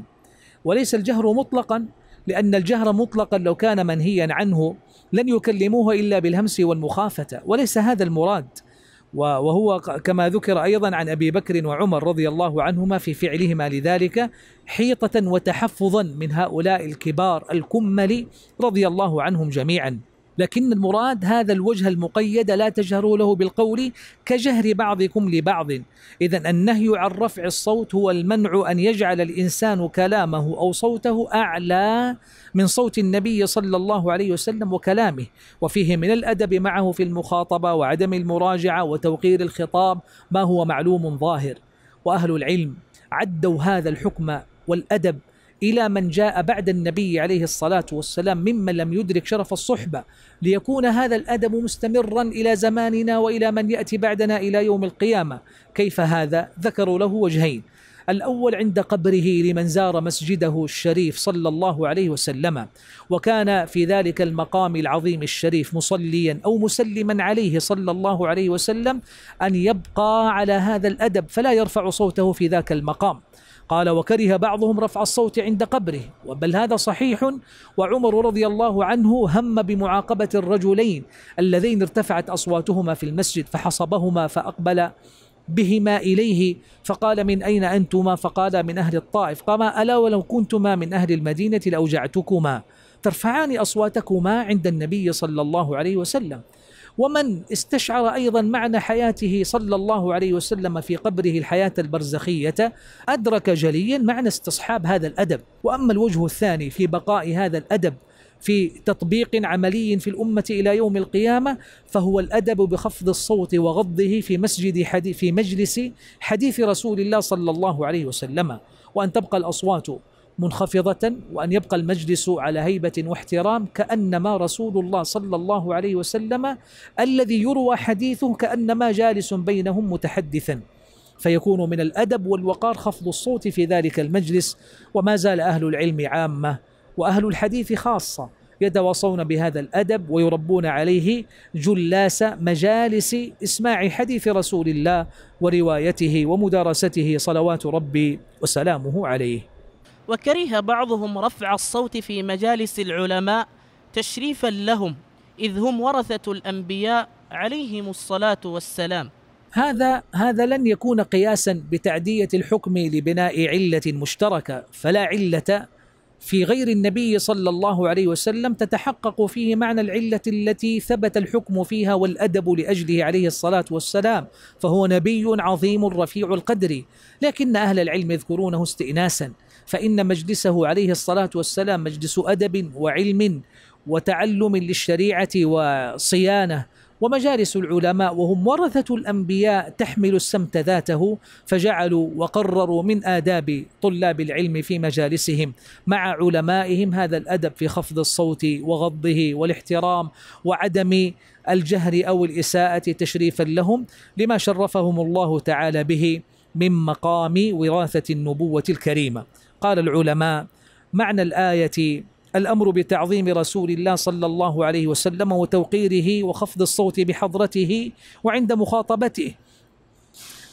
وليس الجهر مطلقا لأن الجهر مطلقا لو كان منهيا عنه لن يكلموه إلا بالهمس والمخافة وليس هذا المراد وهو كما ذكر أيضا عن أبي بكر وعمر رضي الله عنهما في فعلهما لذلك حيطة وتحفظا من هؤلاء الكبار الكمل رضي الله عنهم جميعا لكن المراد هذا الوجه المقيد لا تجهروا له بالقول كجهر بعضكم لبعض إذا النهي عن رفع الصوت هو المنع أن يجعل الإنسان كلامه أو صوته أعلى من صوت النبي صلى الله عليه وسلم وكلامه وفيه من الأدب معه في المخاطبة وعدم المراجعة وتوقير الخطاب ما هو معلوم ظاهر وأهل العلم عدوا هذا الحكم والأدب إلى من جاء بعد النبي عليه الصلاة والسلام ممن لم يدرك شرف الصحبة ليكون هذا الأدب مستمرا إلى زماننا وإلى من يأتي بعدنا إلى يوم القيامة كيف هذا؟ ذكروا له وجهين الأول عند قبره لمن زار مسجده الشريف صلى الله عليه وسلم وكان في ذلك المقام العظيم الشريف مصليا أو مسلما عليه صلى الله عليه وسلم أن يبقى على هذا الأدب فلا يرفع صوته في ذاك المقام قال وكره بعضهم رفع الصوت عند قبره بل هذا صحيح وعمر رضي الله عنه هم بمعاقبة الرجلين اللذين ارتفعت أصواتهما في المسجد فحصبهما فأقبل بهما إليه فقال من أين أنتما فقال من أهل الطائف قال ألا ولو كنتما من أهل المدينة لأوجعتكما ترفعان أصواتكما عند النبي صلى الله عليه وسلم ومن استشعر أيضا معنى حياته صلى الله عليه وسلم في قبره الحياة البرزخية أدرك جليا معنى استصحاب هذا الأدب وأما الوجه الثاني في بقاء هذا الأدب في تطبيق عملي في الأمة إلى يوم القيامة فهو الأدب بخفض الصوت وغضه في مسجد حديث في مجلس حديث رسول الله صلى الله عليه وسلم وأن تبقى الأصوات منخفضة وأن يبقى المجلس على هيبة واحترام كأنما رسول الله صلى الله عليه وسلم الذي يروى حديثه كأنما جالس بينهم متحدثا فيكون من الأدب والوقار خفض الصوت في ذلك المجلس وما زال أهل العلم عامة وأهل الحديث خاصة يتواصون بهذا الأدب ويربون عليه جلاس مجالس إسماع حديث رسول الله وروايته ومدارسته صلوات ربي وسلامه عليه وكره بعضهم رفع الصوت في مجالس العلماء تشريفا لهم إذ هم ورثة الأنبياء عليهم الصلاة والسلام هذا هذا لن يكون قياسا بتعدية الحكم لبناء علة مشتركة فلا علة في غير النبي صلى الله عليه وسلم تتحقق فيه معنى العلة التي ثبت الحكم فيها والأدب لأجله عليه الصلاة والسلام فهو نبي عظيم رفيع القدر لكن أهل العلم يذكرونه استئناسا فإن مجلسه عليه الصلاة والسلام مجلس أدب وعلم وتعلم للشريعة وصيانة ومجالس العلماء وهم ورثة الأنبياء تحمل السمت ذاته فجعلوا وقرروا من آداب طلاب العلم في مجالسهم مع علمائهم هذا الأدب في خفض الصوت وغضه والاحترام وعدم الجهر أو الإساءة تشريفا لهم لما شرفهم الله تعالى به من مقام وراثة النبوة الكريمة قال العلماء معنى الآية الأمر بتعظيم رسول الله صلى الله عليه وسلم وتوقيره وخفض الصوت بحضرته وعند مخاطبته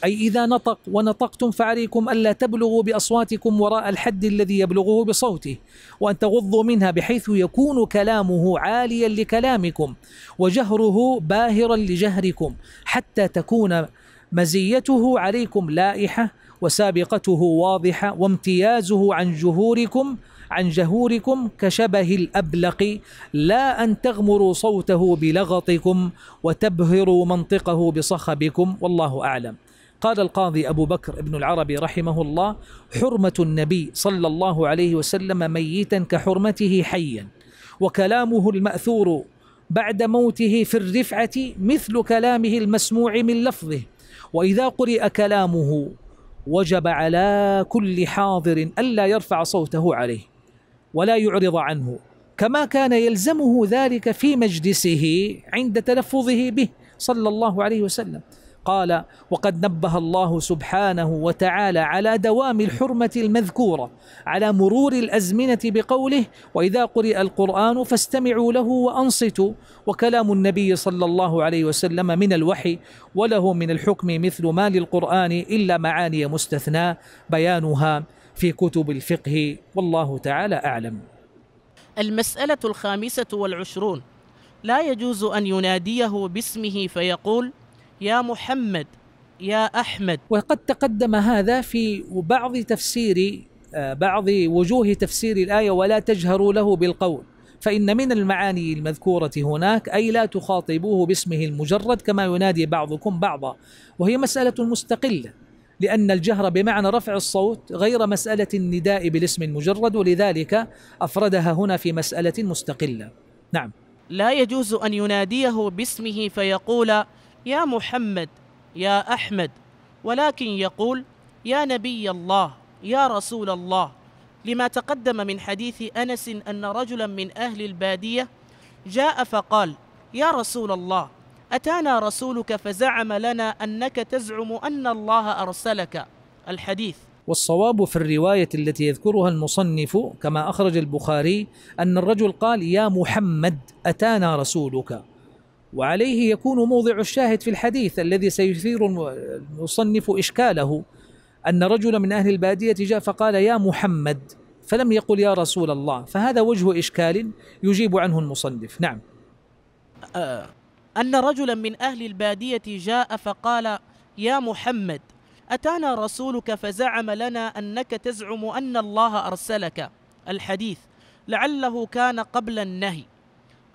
أي إذا نطق ونطقتم فعليكم ألا تبلغوا بأصواتكم وراء الحد الذي يبلغه بصوته وأن تغضوا منها بحيث يكون كلامه عاليا لكلامكم وجهره باهرا لجهركم حتى تكون مزيته عليكم لائحة وسابقته واضحة وامتيازه عن جهوركم عن جهوركم كشبه الأبلق لا أن تغمروا صوته بلغطكم وتبهروا منطقه بصخبكم والله أعلم قال القاضي أبو بكر ابن العربي رحمه الله حرمة النبي صلى الله عليه وسلم ميتا كحرمته حيا وكلامه المأثور بعد موته في الرفعة مثل كلامه المسموع من لفظه وإذا قرئ كلامه وجب على كل حاضر ألا يرفع صوته عليه ولا يعرض عنه كما كان يلزمه ذلك في مجلسه عند تلفظه به صلى الله عليه وسلم قال وقد نبه الله سبحانه وتعالى على دوام الحرمة المذكورة على مرور الأزمنة بقوله وإذا قرئ القرآن فاستمعوا له وأنصتوا وكلام النبي صلى الله عليه وسلم من الوحي وله من الحكم مثل ما للقرآن إلا معاني مستثنى بيانها في كتب الفقه والله تعالى أعلم المسألة الخامسة والعشرون لا يجوز أن يناديه باسمه فيقول يا محمد يا أحمد وقد تقدم هذا في بعض تفسير آه، بعض وجوه تفسير الآية ولا تجهروا له بالقول فإن من المعاني المذكورة هناك أي لا تخاطبوه باسمه المجرد كما ينادي بعضكم بعضا وهي مسألة مستقلة لأن الجهر بمعنى رفع الصوت غير مسألة النداء بالاسم المجرد ولذلك أفردها هنا في مسألة مستقلة نعم لا يجوز أن يناديه باسمه فيقول يا محمد يا أحمد ولكن يقول يا نبي الله يا رسول الله لما تقدم من حديث أنس أن رجلا من أهل البادية جاء فقال يا رسول الله أتانا رسولك فزعم لنا أنك تزعم أن الله أرسلك الحديث والصواب في الرواية التي يذكرها المصنف كما أخرج البخاري أن الرجل قال يا محمد أتانا رسولك وعليه يكون موضع الشاهد في الحديث الذي سيثير المصنف إشكاله أن رجلا من أهل البادية جاء فقال يا محمد فلم يقل يا رسول الله فهذا وجه إشكال يجيب عنه المصنف نعم آه، أن رجلا من أهل البادية جاء فقال يا محمد أتانا رسولك فزعم لنا أنك تزعم أن الله أرسلك الحديث لعله كان قبل النهي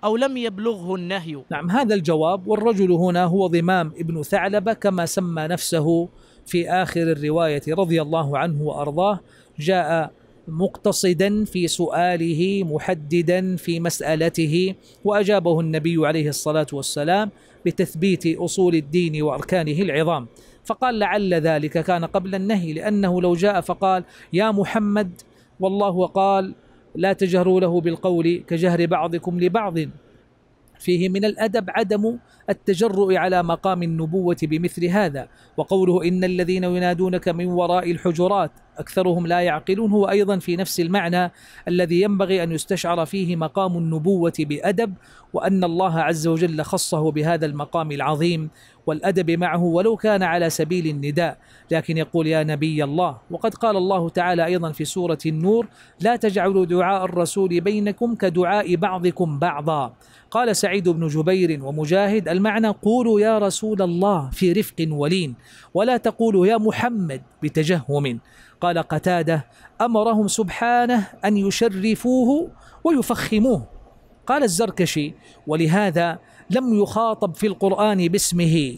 أو لم يبلغه النهي نعم هذا الجواب والرجل هنا هو ضمام ابن ثعلبة كما سمى نفسه في آخر الرواية رضي الله عنه وأرضاه جاء مقتصدا في سؤاله محددا في مسالته واجابه النبي عليه الصلاه والسلام بتثبيت اصول الدين واركانه العظام فقال لعل ذلك كان قبل النهي لانه لو جاء فقال يا محمد والله قال لا تجهروا له بالقول كجهر بعضكم لبعض فيه من الأدب عدم التجرؤ على مقام النبوة بمثل هذا وقوله إن الذين ينادونك من وراء الحجرات أكثرهم لا يعقلون هو أيضا في نفس المعنى الذي ينبغي أن يستشعر فيه مقام النبوة بأدب وأن الله عز وجل خصه بهذا المقام العظيم والأدب معه ولو كان على سبيل النداء لكن يقول يا نبي الله وقد قال الله تعالى أيضا في سورة النور لا تجعلوا دعاء الرسول بينكم كدعاء بعضكم بعضا قال سعيد بن جبير ومجاهد المعنى قولوا يا رسول الله في رفق ولين ولا تقولوا يا محمد بتجهم قال قتاده امرهم سبحانه ان يشرفوه ويفخموه قال الزركشي ولهذا لم يخاطب في القرآن باسمه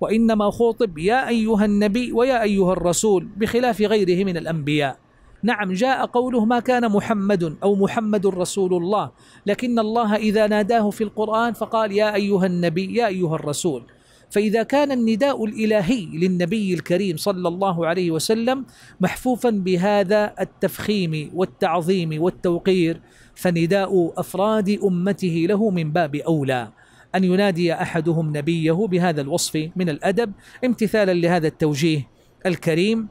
وإنما خوطب يا أيها النبي ويا أيها الرسول بخلاف غيره من الأنبياء نعم جاء قوله ما كان محمد أو محمد رسول الله لكن الله إذا ناداه في القرآن فقال يا أيها النبي يا أيها الرسول فإذا كان النداء الإلهي للنبي الكريم صلى الله عليه وسلم محفوفا بهذا التفخيم والتعظيم والتوقير فنداء أفراد أمته له من باب أولى أن ينادي أحدهم نبيه بهذا الوصف من الأدب امتثالا لهذا التوجيه الكريم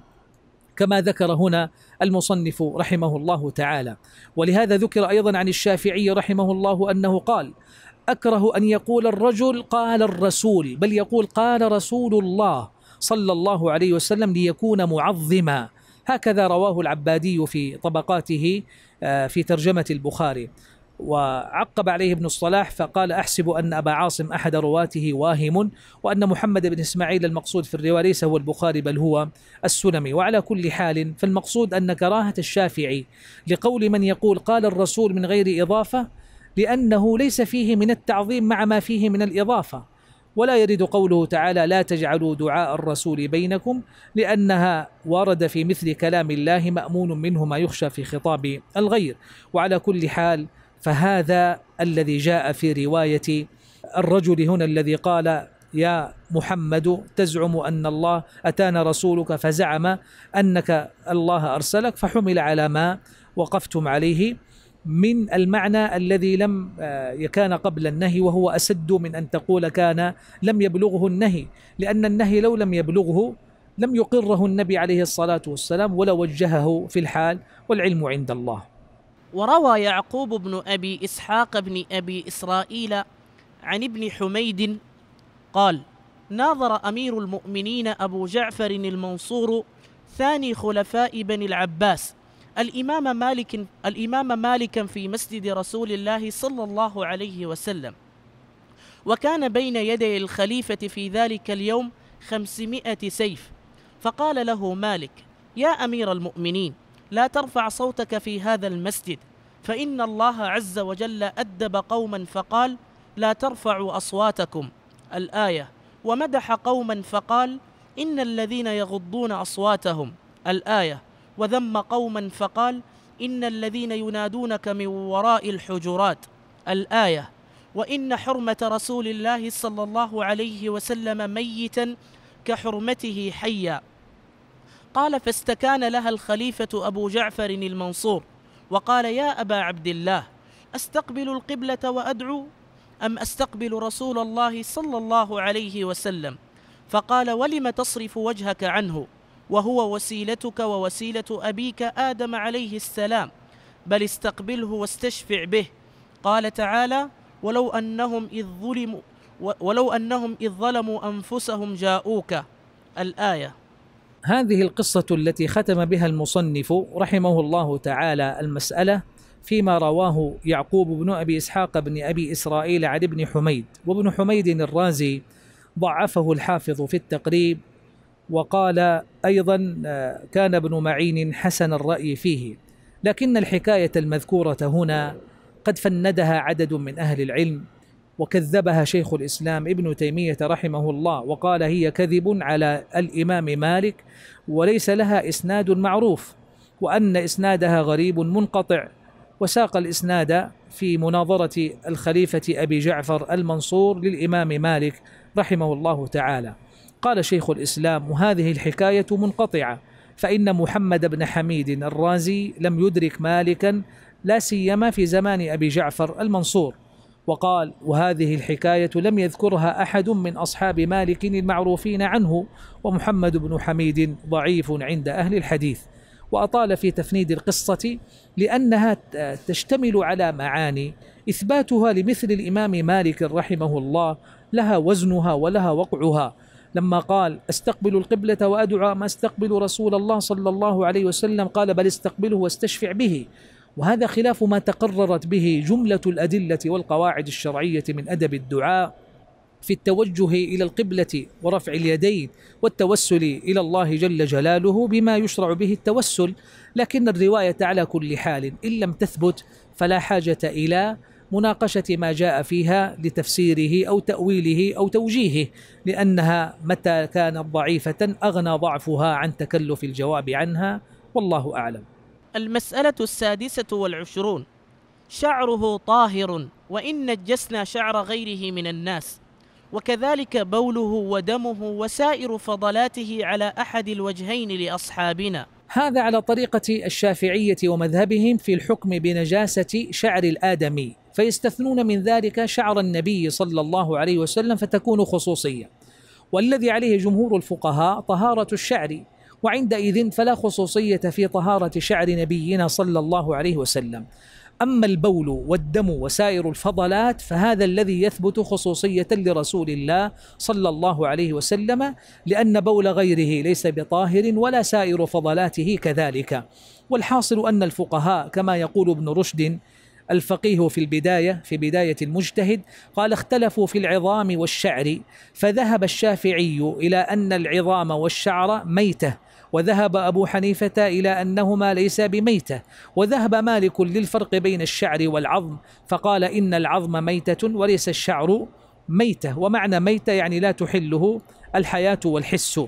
كما ذكر هنا المصنف رحمه الله تعالى ولهذا ذكر أيضا عن الشافعي رحمه الله أنه قال أكره أن يقول الرجل قال الرسول بل يقول قال رسول الله صلى الله عليه وسلم ليكون معظما هكذا رواه العبادي في طبقاته آه، في ترجمة البخاري وعقب عليه ابن الصلاح فقال أحسب أن أبا عاصم أحد رواته واهم وأن محمد بن إسماعيل المقصود في الرواية ليس هو البخاري بل هو السلمي وعلى كل حال فالمقصود أن كراهة الشافعي لقول من يقول قال الرسول من غير إضافة لأنه ليس فيه من التعظيم مع ما فيه من الإضافة ولا يرد قوله تعالى لا تجعلوا دعاء الرسول بينكم لأنها ورد في مثل كلام الله مأمون منه ما يخشى في خطاب الغير وعلى كل حال فهذا الذي جاء في روايه الرجل هنا الذي قال يا محمد تزعم ان الله اتانا رسولك فزعم انك الله ارسلك فحمل على ما وقفتم عليه من المعنى الذي لم آه، كان قبل النهي وهو اسد من ان تقول كان لم يبلغه النهي لان النهي لو لم يبلغه لم يقره النبي عليه الصلاه والسلام ولا وجهه في الحال والعلم عند الله وروى يعقوب بن أبي إسحاق بن أبي إسرائيل عن ابن حميد قال ناظر أمير المؤمنين أبو جعفر المنصور ثاني خلفاء بني العباس الإمام مالك الإمام مالكا في مسجد رسول الله صلى الله عليه وسلم وكان بين يدي الخليفة في ذلك اليوم خمسمائة سيف فقال له مالك يا أمير المؤمنين لا ترفع صوتك في هذا المسجد فإن الله عز وجل أدب قوما فقال لا ترفعوا أصواتكم الآية ومدح قوما فقال إن الذين يغضون أصواتهم الآية وذم قوما فقال إن الذين ينادونك من وراء الحجرات الآية وإن حرمة رسول الله صلى الله عليه وسلم ميتا كحرمته حيا قال فاستكان لها الخليفة أبو جعفر المنصور وقال يا أبا عبد الله أستقبل القبلة وأدعو أم أستقبل رسول الله صلى الله عليه وسلم فقال ولم تصرف وجهك عنه وهو وسيلتك ووسيلة أبيك آدم عليه السلام بل استقبله واستشفع به قال تعالى ولو أنهم إذ ظلموا ولو أنهم إذ ظلموا أنفسهم جاءوك الآية هذه القصة التي ختم بها المصنف رحمه الله تعالى المسألة فيما رواه يعقوب بن أبي إسحاق بن أبي إسرائيل عن ابن حميد وابن حميد الرازي ضعفه الحافظ في التقريب وقال أيضا آه، كان ابن معين حسن الرأي فيه لكن الحكاية المذكورة هنا قد فندها عدد من أهل العلم وكذبها شيخ الإسلام ابن تيمية رحمه الله وقال هي كذب على الإمام مالك وليس لها إسناد معروف وأن إسنادها غريب منقطع وساق الإسناد في مناظرة الخليفة أبي جعفر المنصور للإمام مالك رحمه الله تعالى قال شيخ الإسلام هذه الحكاية منقطعة فإن محمد بن حميد الرازي لم يدرك مالكا لا سيما في زمان أبي جعفر المنصور وقال وهذه الحكاية لم يذكرها أحد من أصحاب مالك المعروفين عنه ومحمد بن حميد ضعيف عند أهل الحديث وأطال في تفنيد القصة لأنها تشتمل على معاني إثباتها لمثل الإمام مالك رحمه الله لها وزنها ولها وقعها لما قال استقبل القبلة وأدعى ما استقبل رسول الله صلى الله عليه وسلم قال بل استقبله واستشفع به وهذا خلاف ما تقررت به جمله الادله والقواعد الشرعيه من ادب الدعاء في التوجه الى القبله ورفع اليدين والتوسل الى الله جل جلاله بما يشرع به التوسل لكن الروايه على كل حال ان لم تثبت فلا حاجه الى مناقشه ما جاء فيها لتفسيره او تاويله او توجيهه لانها متى كانت ضعيفه اغنى ضعفها عن تكلف الجواب عنها والله اعلم المسألة السادسة والعشرون شعره طاهر وإن نجسنا شعر غيره من الناس وكذلك بوله ودمه وسائر فضلاته على أحد الوجهين لأصحابنا هذا على طريقة الشافعية ومذهبهم في الحكم بنجاسة شعر الآدمي فيستثنون من ذلك شعر النبي صلى الله عليه وسلم فتكون خصوصية والذي عليه جمهور الفقهاء طهارة الشعر وعندئذ فلا خصوصية في طهارة شعر نبينا صلى الله عليه وسلم أما البول والدم وسائر الفضلات فهذا الذي يثبت خصوصية لرسول الله صلى الله عليه وسلم لأن بول غيره ليس بطاهر ولا سائر فضلاته كذلك والحاصل أن الفقهاء كما يقول ابن رشد الفقيه في البداية في بداية المجتهد قال اختلفوا في العظام والشعر فذهب الشافعي إلى أن العظام والشعر ميته وذهب أبو حنيفة إلى أنهما ليسا بميتة وذهب مالك للفرق بين الشعر والعظم فقال إن العظم ميتة وليس الشعر ميتة ومعنى ميتة يعني لا تحله الحياة والحس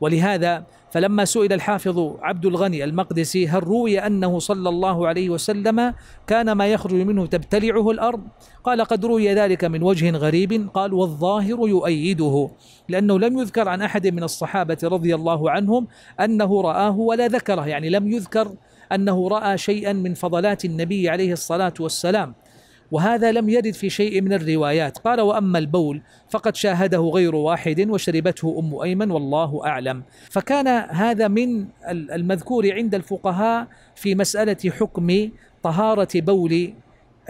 ولهذا فلما سئل الحافظ عبد الغني المقدسي هل روي أنه صلى الله عليه وسلم كان ما يخرج منه تبتلعه الأرض قال قد روي ذلك من وجه غريب قال والظاهر يؤيده لأنه لم يذكر عن أحد من الصحابة رضي الله عنهم أنه رآه ولا ذكره يعني لم يذكر أنه رأى شيئا من فضلات النبي عليه الصلاة والسلام وهذا لم يرد في شيء من الروايات قال وأما البول فقد شاهده غير واحد وشربته أم أيمن والله أعلم فكان هذا من المذكور عند الفقهاء في مسألة حكم طهارة بول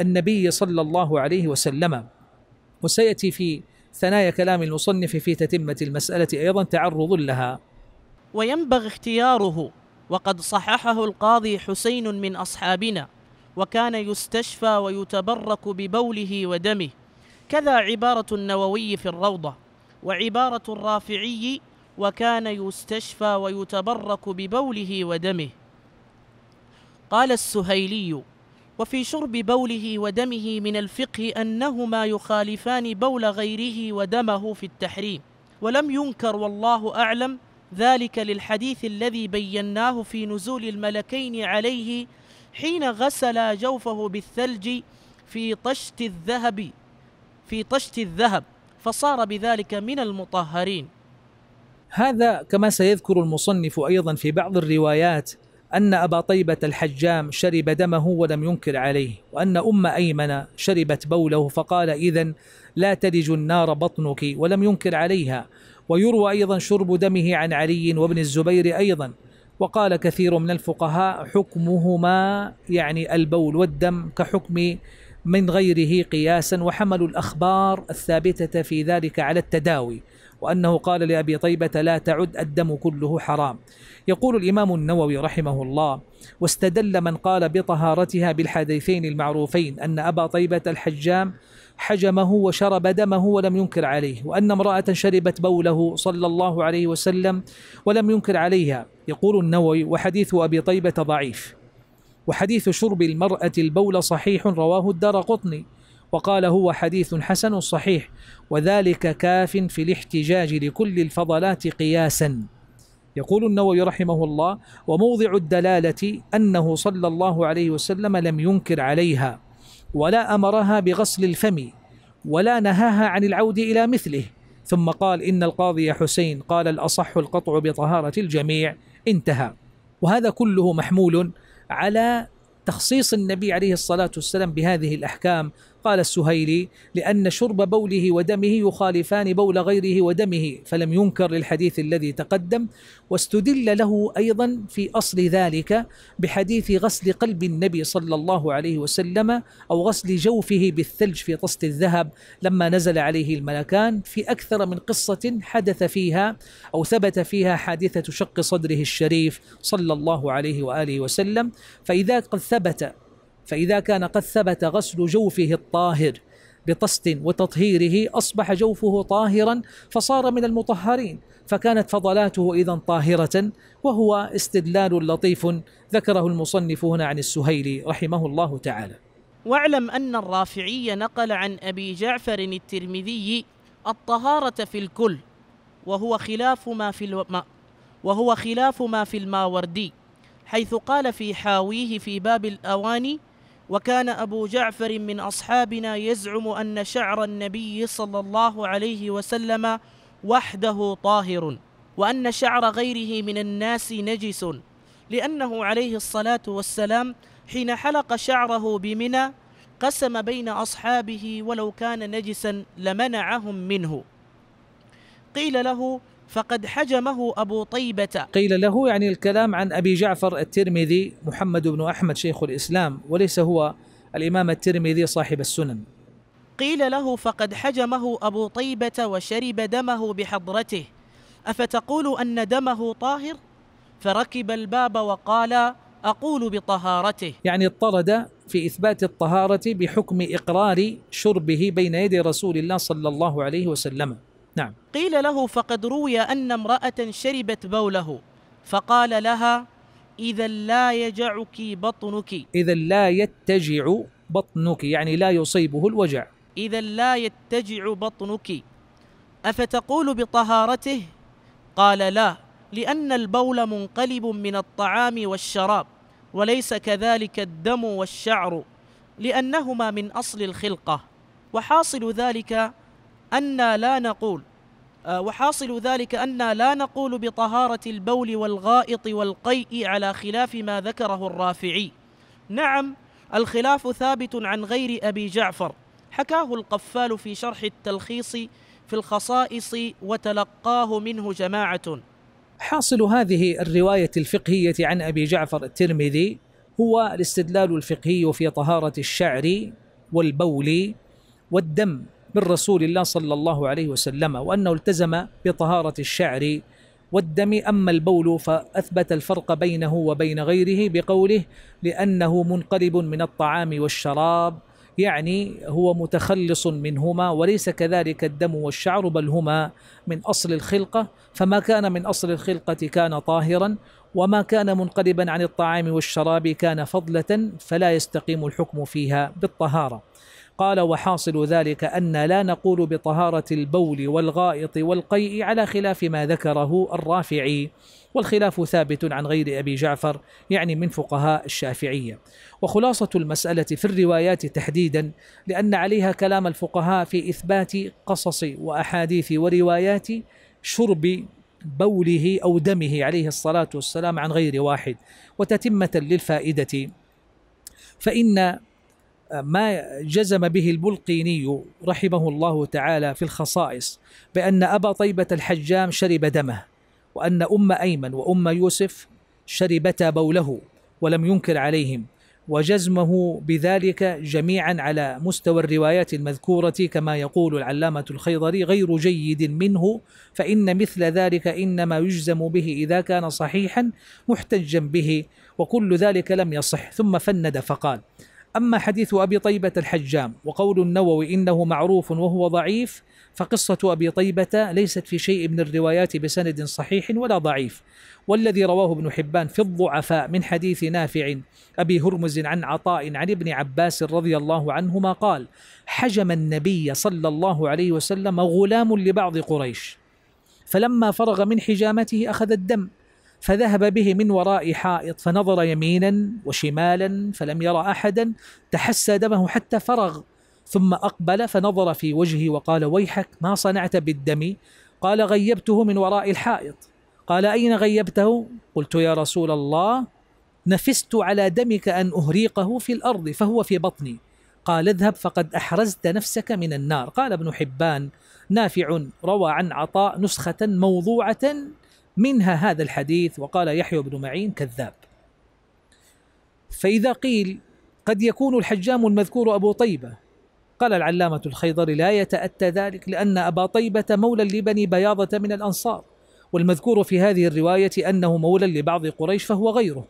النبي صلى الله عليه وسلم وسيأتي في ثنايا كلام المصنف في تتمة المسألة أيضا تعرض لها وينبغي اختياره وقد صححه القاضي حسين من أصحابنا وكان يستشفى ويتبرك ببوله ودمه كذا عبارة النووي في الروضة وعبارة الرافعي وكان يستشفى ويتبرك ببوله ودمه قال السهيلي وفي شرب بوله ودمه من الفقه أنهما يخالفان بول غيره ودمه في التحريم ولم ينكر والله أعلم ذلك للحديث الذي بيناه في نزول الملكين عليه حين غسل جوفه بالثلج في طشت الذهب في طشت الذهب فصار بذلك من المطهرين هذا كما سيذكر المصنف أيضا في بعض الروايات أن أبا طيبة الحجام شرب دمه ولم ينكر عليه وأن أم أيمن شربت بوله فقال إذا لا تلج النار بطنك ولم ينكر عليها ويروى أيضا شرب دمه عن علي وابن الزبير أيضا وقال كثير من الفقهاء حكمهما يعني البول والدم كحكم من غيره قياسا وحملوا الأخبار الثابتة في ذلك على التداوي وأنه قال لأبي طيبة لا تعد الدم كله حرام يقول الإمام النووي رحمه الله واستدل من قال بطهارتها بالحديثين المعروفين أن أبا طيبة الحجام حجمه وشرب دمه ولم ينكر عليه وأن امرأة شربت بوله صلى الله عليه وسلم ولم ينكر عليها يقول النووي وحديث أبي طيبة ضعيف وحديث شرب المرأة البول صحيح رواه الدار قطني وقال هو حديث حسن صحيح وذلك كاف في الاحتجاج لكل الفضلات قياسا يقول النووي رحمه الله وموضع الدلالة أنه صلى الله عليه وسلم لم ينكر عليها ولا امرها بغسل الفم ولا نهاها عن العود الى مثله ثم قال ان القاضي حسين قال الاصح القطع بطهاره الجميع انتهى وهذا كله محمول على تخصيص النبي عليه الصلاه والسلام بهذه الاحكام قال السهيلي لأن شرب بوله ودمه يخالفان بول غيره ودمه فلم ينكر للحديث الذي تقدم واستدل له أيضا في أصل ذلك بحديث غسل قلب النبي صلى الله عليه وسلم أو غسل جوفه بالثلج في طست الذهب لما نزل عليه الملكان في أكثر من قصة حدث فيها أو ثبت فيها حادثة شق صدره الشريف صلى الله عليه وآله وسلم فإذا قد ثبت فإذا كان قد ثبت غسل جوفه الطاهر بطست وتطهيره أصبح جوفه طاهرا فصار من المطهرين فكانت فضلاته إذا طاهرة وهو استدلال لطيف ذكره المصنف هنا عن السهيلي رحمه الله تعالى واعلم أن الرافعي نقل عن أبي جعفر الترمذي الطهارة في الكل وهو خلاف ما في الماء وهو خلاف ما في الماوردي حيث قال في حاويه في باب الأواني وكان أبو جعفر من أصحابنا يزعم أن شعر النبي صلى الله عليه وسلم وحده طاهر وأن شعر غيره من الناس نجس لأنه عليه الصلاة والسلام حين حلق شعره بمنى قسم بين أصحابه ولو كان نجسا لمنعهم منه قيل له فقد حجمه أبو طيبة قيل له يعني الكلام عن أبي جعفر الترمذي محمد بن أحمد شيخ الإسلام وليس هو الإمام الترمذي صاحب السنن قيل له فقد حجمه أبو طيبة وشرب دمه بحضرته أفتقول أن دمه طاهر فركب الباب وقال أقول بطهارته يعني اضطرد في إثبات الطهارة بحكم إقرار شربه بين يدي رسول الله صلى الله عليه وسلم نعم قيل له فقد روي أن امرأة شربت بوله فقال لها إذا لا يجعك بطنك إذا لا يتجع بطنك يعني لا يصيبه الوجع إذا لا يتجع بطنك أفتقول بطهارته قال لا لأن البول منقلب من الطعام والشراب وليس كذلك الدم والشعر لأنهما من أصل الخلقة وحاصل ذلك أنا لا نقول آه، وحاصل ذلك أن لا نقول بطهارة البول والغائط والقيء على خلاف ما ذكره الرافعي نعم الخلاف ثابت عن غير أبي جعفر حكاه القفال في شرح التلخيص في الخصائص وتلقاه منه جماعة حاصل هذه الرواية الفقهية عن أبي جعفر الترمذي هو الاستدلال الفقهي في طهارة الشعر والبول والدم من رسول الله صلى الله عليه وسلم وأنه التزم بطهارة الشعر والدم أما البول فأثبت الفرق بينه وبين غيره بقوله لأنه منقلب من الطعام والشراب يعني هو متخلص منهما وليس كذلك الدم والشعر بل هما من أصل الخلقة فما كان من أصل الخلقة كان طاهرا وما كان منقلبا عن الطعام والشراب كان فضلة فلا يستقيم الحكم فيها بالطهارة قال وحاصل ذلك أن لا نقول بطهارة البول والغائط والقيء على خلاف ما ذكره الرافعي والخلاف ثابت عن غير أبي جعفر يعني من فقهاء الشافعية وخلاصة المسألة في الروايات تحديدا لأن عليها كلام الفقهاء في إثبات قصص وأحاديث وروايات شرب بوله أو دمه عليه الصلاة والسلام عن غير واحد وتتمة للفائدة فإن ما جزم به البلقيني رحمه الله تعالى في الخصائص بأن أبا طيبة الحجام شرب دمه وأن أم أيمن وأم يوسف شربتا بوله ولم ينكر عليهم وجزمه بذلك جميعا على مستوى الروايات المذكورة كما يقول العلامة الخيضري غير جيد منه فإن مثل ذلك إنما يجزم به إذا كان صحيحا محتجا به وكل ذلك لم يصح ثم فند فقال أما حديث أبي طيبة الحجام وقول النووي إنه معروف وهو ضعيف فقصة أبي طيبة ليست في شيء من الروايات بسند صحيح ولا ضعيف والذي رواه ابن حبان في الضعفاء من حديث نافع أبي هرمز عن عطاء عن ابن عباس رضي الله عنهما قال حجم النبي صلى الله عليه وسلم غلام لبعض قريش فلما فرغ من حجامته أخذ الدم فذهب به من وراء حائط فنظر يمينا وشمالا فلم يرى احدا تحسى دمه حتى فرغ ثم اقبل فنظر في وجهي وقال ويحك ما صنعت بالدم قال غيبته من وراء الحائط قال اين غيبته قلت يا رسول الله نفست على دمك ان اهريقه في الارض فهو في بطني قال اذهب فقد احرزت نفسك من النار قال ابن حبان نافع روى عن عطاء نسخه موضوعه منها هذا الحديث وقال يحيى بن معين كذاب فإذا قيل قد يكون الحجام المذكور أبو طيبة قال العلامة الخيضري لا يتأتى ذلك لأن أبا طيبة مولى لبني بياضة من الأنصار والمذكور في هذه الرواية أنه مولى لبعض قريش فهو غيره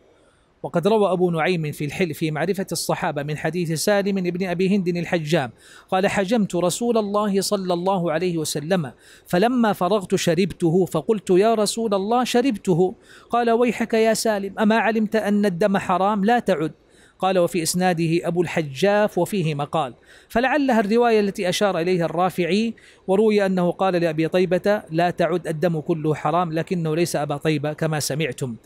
وقد روى أبو نعيم في الحل في معرفة الصحابة من حديث سالم بن أبي هند الحجام قال حجمت رسول الله صلى الله عليه وسلم فلما فرغت شربته فقلت يا رسول الله شربته قال ويحك يا سالم أما علمت أن الدم حرام لا تعد قال وفي إسناده أبو الحجاف وفيه مقال فلعلها الرواية التي أشار إليها الرافعي وروي أنه قال لأبي طيبة لا تعد الدم كله حرام لكنه ليس أبا طيبة كما سمعتم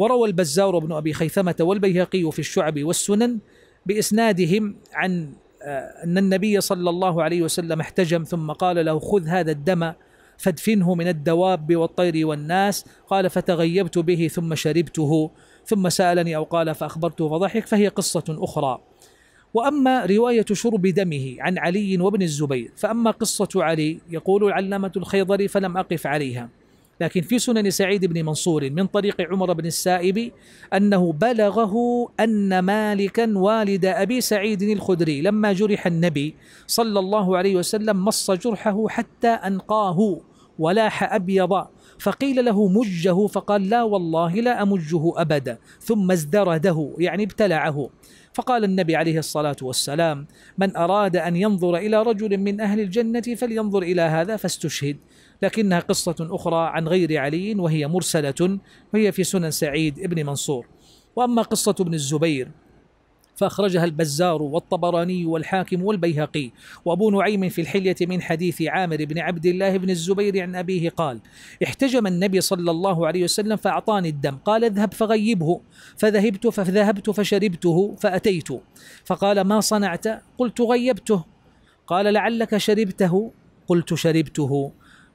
وروى البزار بن أبي خيثمة والبيهقي في الشعب والسنن بإسنادهم عن آه، أن النبي صلى الله عليه وسلم احتجم ثم قال له خذ هذا الدم فادفنه من الدواب والطير والناس قال فتغيبت به ثم شربته ثم سألني أو قال فأخبرته فضحك فهي قصة أخرى وأما رواية شرب دمه عن علي وابن الزبير فأما قصة علي يقول العلامة الخيضري فلم أقف عليها لكن في سنن سعيد بن منصور من طريق عمر بن السائب أنه بلغه أن مالكا والد أبي سعيد الخدري لما جرح النبي صلى الله عليه وسلم مص جرحه حتى أنقاه ولاح أبيض فقيل له مجه فقال لا والله لا أمجه أبدا ثم ازدرده يعني ابتلعه فقال النبي عليه الصلاة والسلام من أراد أن ينظر إلى رجل من أهل الجنة فلينظر إلى هذا فاستشهد لكنها قصة أخرى عن غير علي وهي مرسلة وهي في سنن سعيد ابن منصور وأما قصة ابن الزبير فأخرجها البزار والطبراني والحاكم والبيهقي وأبو نعيم في الحلية من حديث عامر بن عبد الله بن الزبير عن أبيه قال احتجم النبي صلى الله عليه وسلم فأعطاني الدم قال اذهب فغيبه فذهبت فذهبت فشربته فأتيت فقال ما صنعت قلت غيبته قال لعلك شربته قلت شربته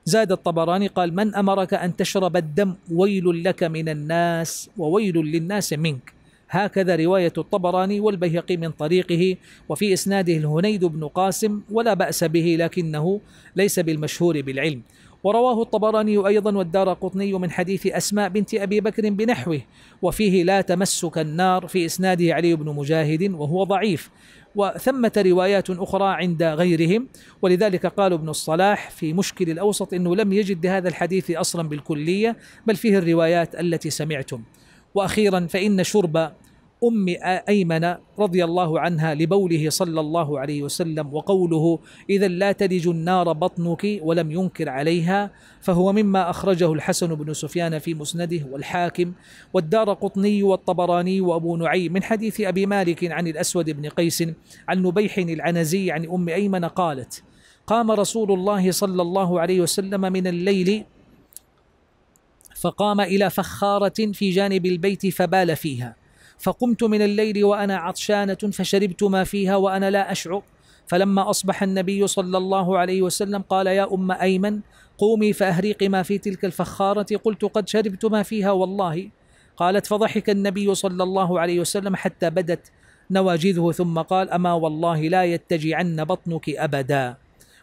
زاد الطبراني قال من أمرك أن تشرب الدم ويل لك من الناس وويل للناس منك هكذا رواية الطبراني والبيهقي من طريقه وفي إسناده الهنيد بن قاسم ولا بأس به لكنه ليس بالمشهور بالعلم ورواه الطبراني أيضا والدار قطني من حديث أسماء بنت أبي بكر بنحوه وفيه لا تمسك النار في إسناده علي بن مجاهد وهو ضعيف وثمة روايات أخرى عند غيرهم ولذلك قال ابن الصلاح في مشكل الأوسط أنه لم يجد لهذا الحديث أصلا بالكلية بل فيه الروايات التي سمعتم وأخيرا فإن شرب أم أيمن رضي الله عنها لبوله صلى الله عليه وسلم وقوله إذا لا تلج النار بطنك ولم ينكر عليها فهو مما أخرجه الحسن بن سفيان في مسنده والحاكم والدار قطني والطبراني وأبو نعيم من حديث أبي مالك عن الأسود بن قيس عن نبيح العنزي عن أم أيمن قالت قام رسول الله صلى الله عليه وسلم من الليل فقام إلى فخارة في جانب البيت فبال فيها فقمت من الليل وأنا عطشانة فشربت ما فيها وأنا لا أشعر فلما أصبح النبي صلى الله عليه وسلم قال يا أم أيمن قومي فأهريقي ما في تلك الفخارة قلت قد شربت ما فيها والله قالت فضحك النبي صلى الله عليه وسلم حتى بدت نواجذه ثم قال أما والله لا يتجعن بطنك أبدا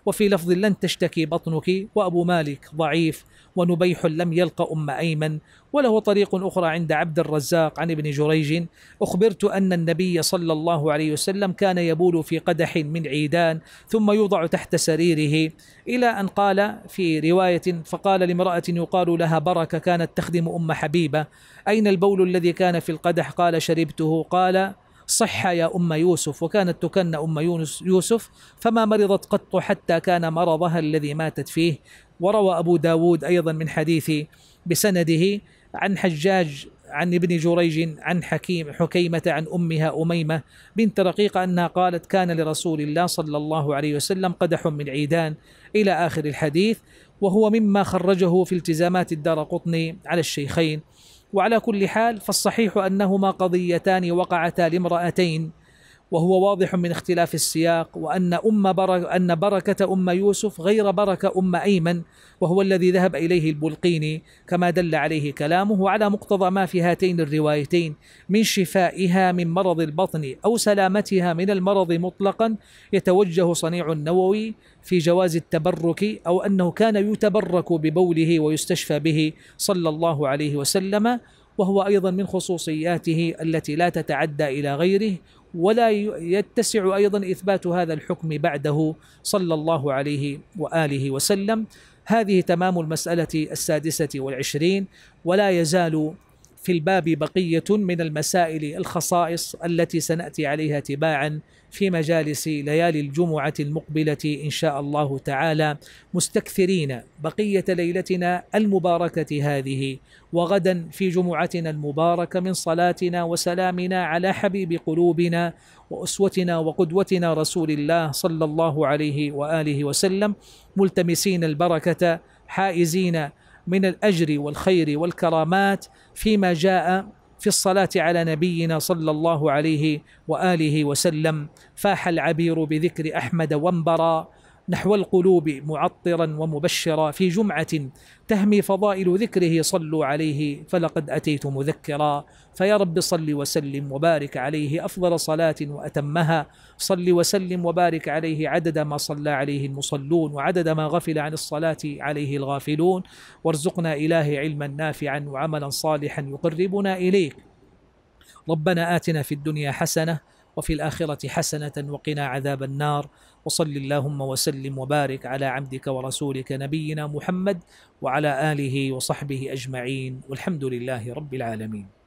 وفي لفظ لن تشتكي بطنك وأبو مالك ضعيف ونبيح لم يلق أم أيمن وله طريق أخرى عند عبد الرزاق عن ابن جريج أخبرت أن النبي صلى الله عليه وسلم كان يبول في قدح من عيدان ثم يوضع تحت سريره إلى أن قال في رواية فقال لامرأة يقال لها بركة كانت تخدم أم حبيبة أين البول الذي كان في القدح قال شربته قال صحة يا أم يوسف وكانت تكن أم يونس يوسف فما مرضت قط حتى كان مرضها الذي ماتت فيه وروى أبو داود أيضا من حديث بسنده عن حجاج عن ابن جريج عن حكيم حكيمة عن أمها أميمة بنت رقيقة أنها قالت كان لرسول الله صلى الله عليه وسلم قدح من عيدان إلى آخر الحديث وهو مما خرجه في التزامات الدار قطني على الشيخين وعلى كل حال فالصحيح أنهما قضيتان وقعتا لامرأتين وهو واضح من اختلاف السياق وأن أم برك أن بركة أم يوسف غير بركة أم أيمن وهو الذي ذهب إليه البلقيني كما دل عليه كلامه وعلى مقتضى ما في هاتين الروايتين من شفائها من مرض البطن أو سلامتها من المرض مطلقا يتوجه صنيع النووي في جواز التبرك أو أنه كان يتبرك ببوله ويستشفى به صلى الله عليه وسلم وهو أيضا من خصوصياته التي لا تتعدى إلى غيره ولا يتسع ايضا اثبات هذا الحكم بعده صلى الله عليه واله وسلم هذه تمام المساله السادسه والعشرين ولا يزال في الباب بقيه من المسائل الخصائص التي سناتي عليها تباعا في مجالس ليالي الجمعة المقبلة إن شاء الله تعالى مستكثرين بقية ليلتنا المباركة هذه وغدا في جمعتنا المباركة من صلاتنا وسلامنا على حبيب قلوبنا وأسوتنا وقدوتنا رسول الله صلى الله عليه وآله وسلم ملتمسين البركة حائزين من الأجر والخير والكرامات فيما جاء في الصلاة على نبينا صلى الله عليه وآله وسلم فاح العبير بذكر أحمد وانبرا نحو القلوب معطرا ومبشرا في جمعة تهمي فضائل ذكره صلوا عليه فلقد أتيت مذكرا فيا رب صل وسلم وبارك عليه أفضل صلاة وأتمها صل وسلم وبارك عليه عدد ما صلى عليه المصلون وعدد ما غفل عن الصلاة عليه الغافلون وارزقنا إله علما نافعا وعملا صالحا يقربنا إليك ربنا آتنا في الدنيا حسنة وفي الآخرة حسنة وقنا عذاب النار وصل اللهم وسلم وبارك على عبدك ورسولك نبينا محمد وعلى آله وصحبه أجمعين والحمد لله رب العالمين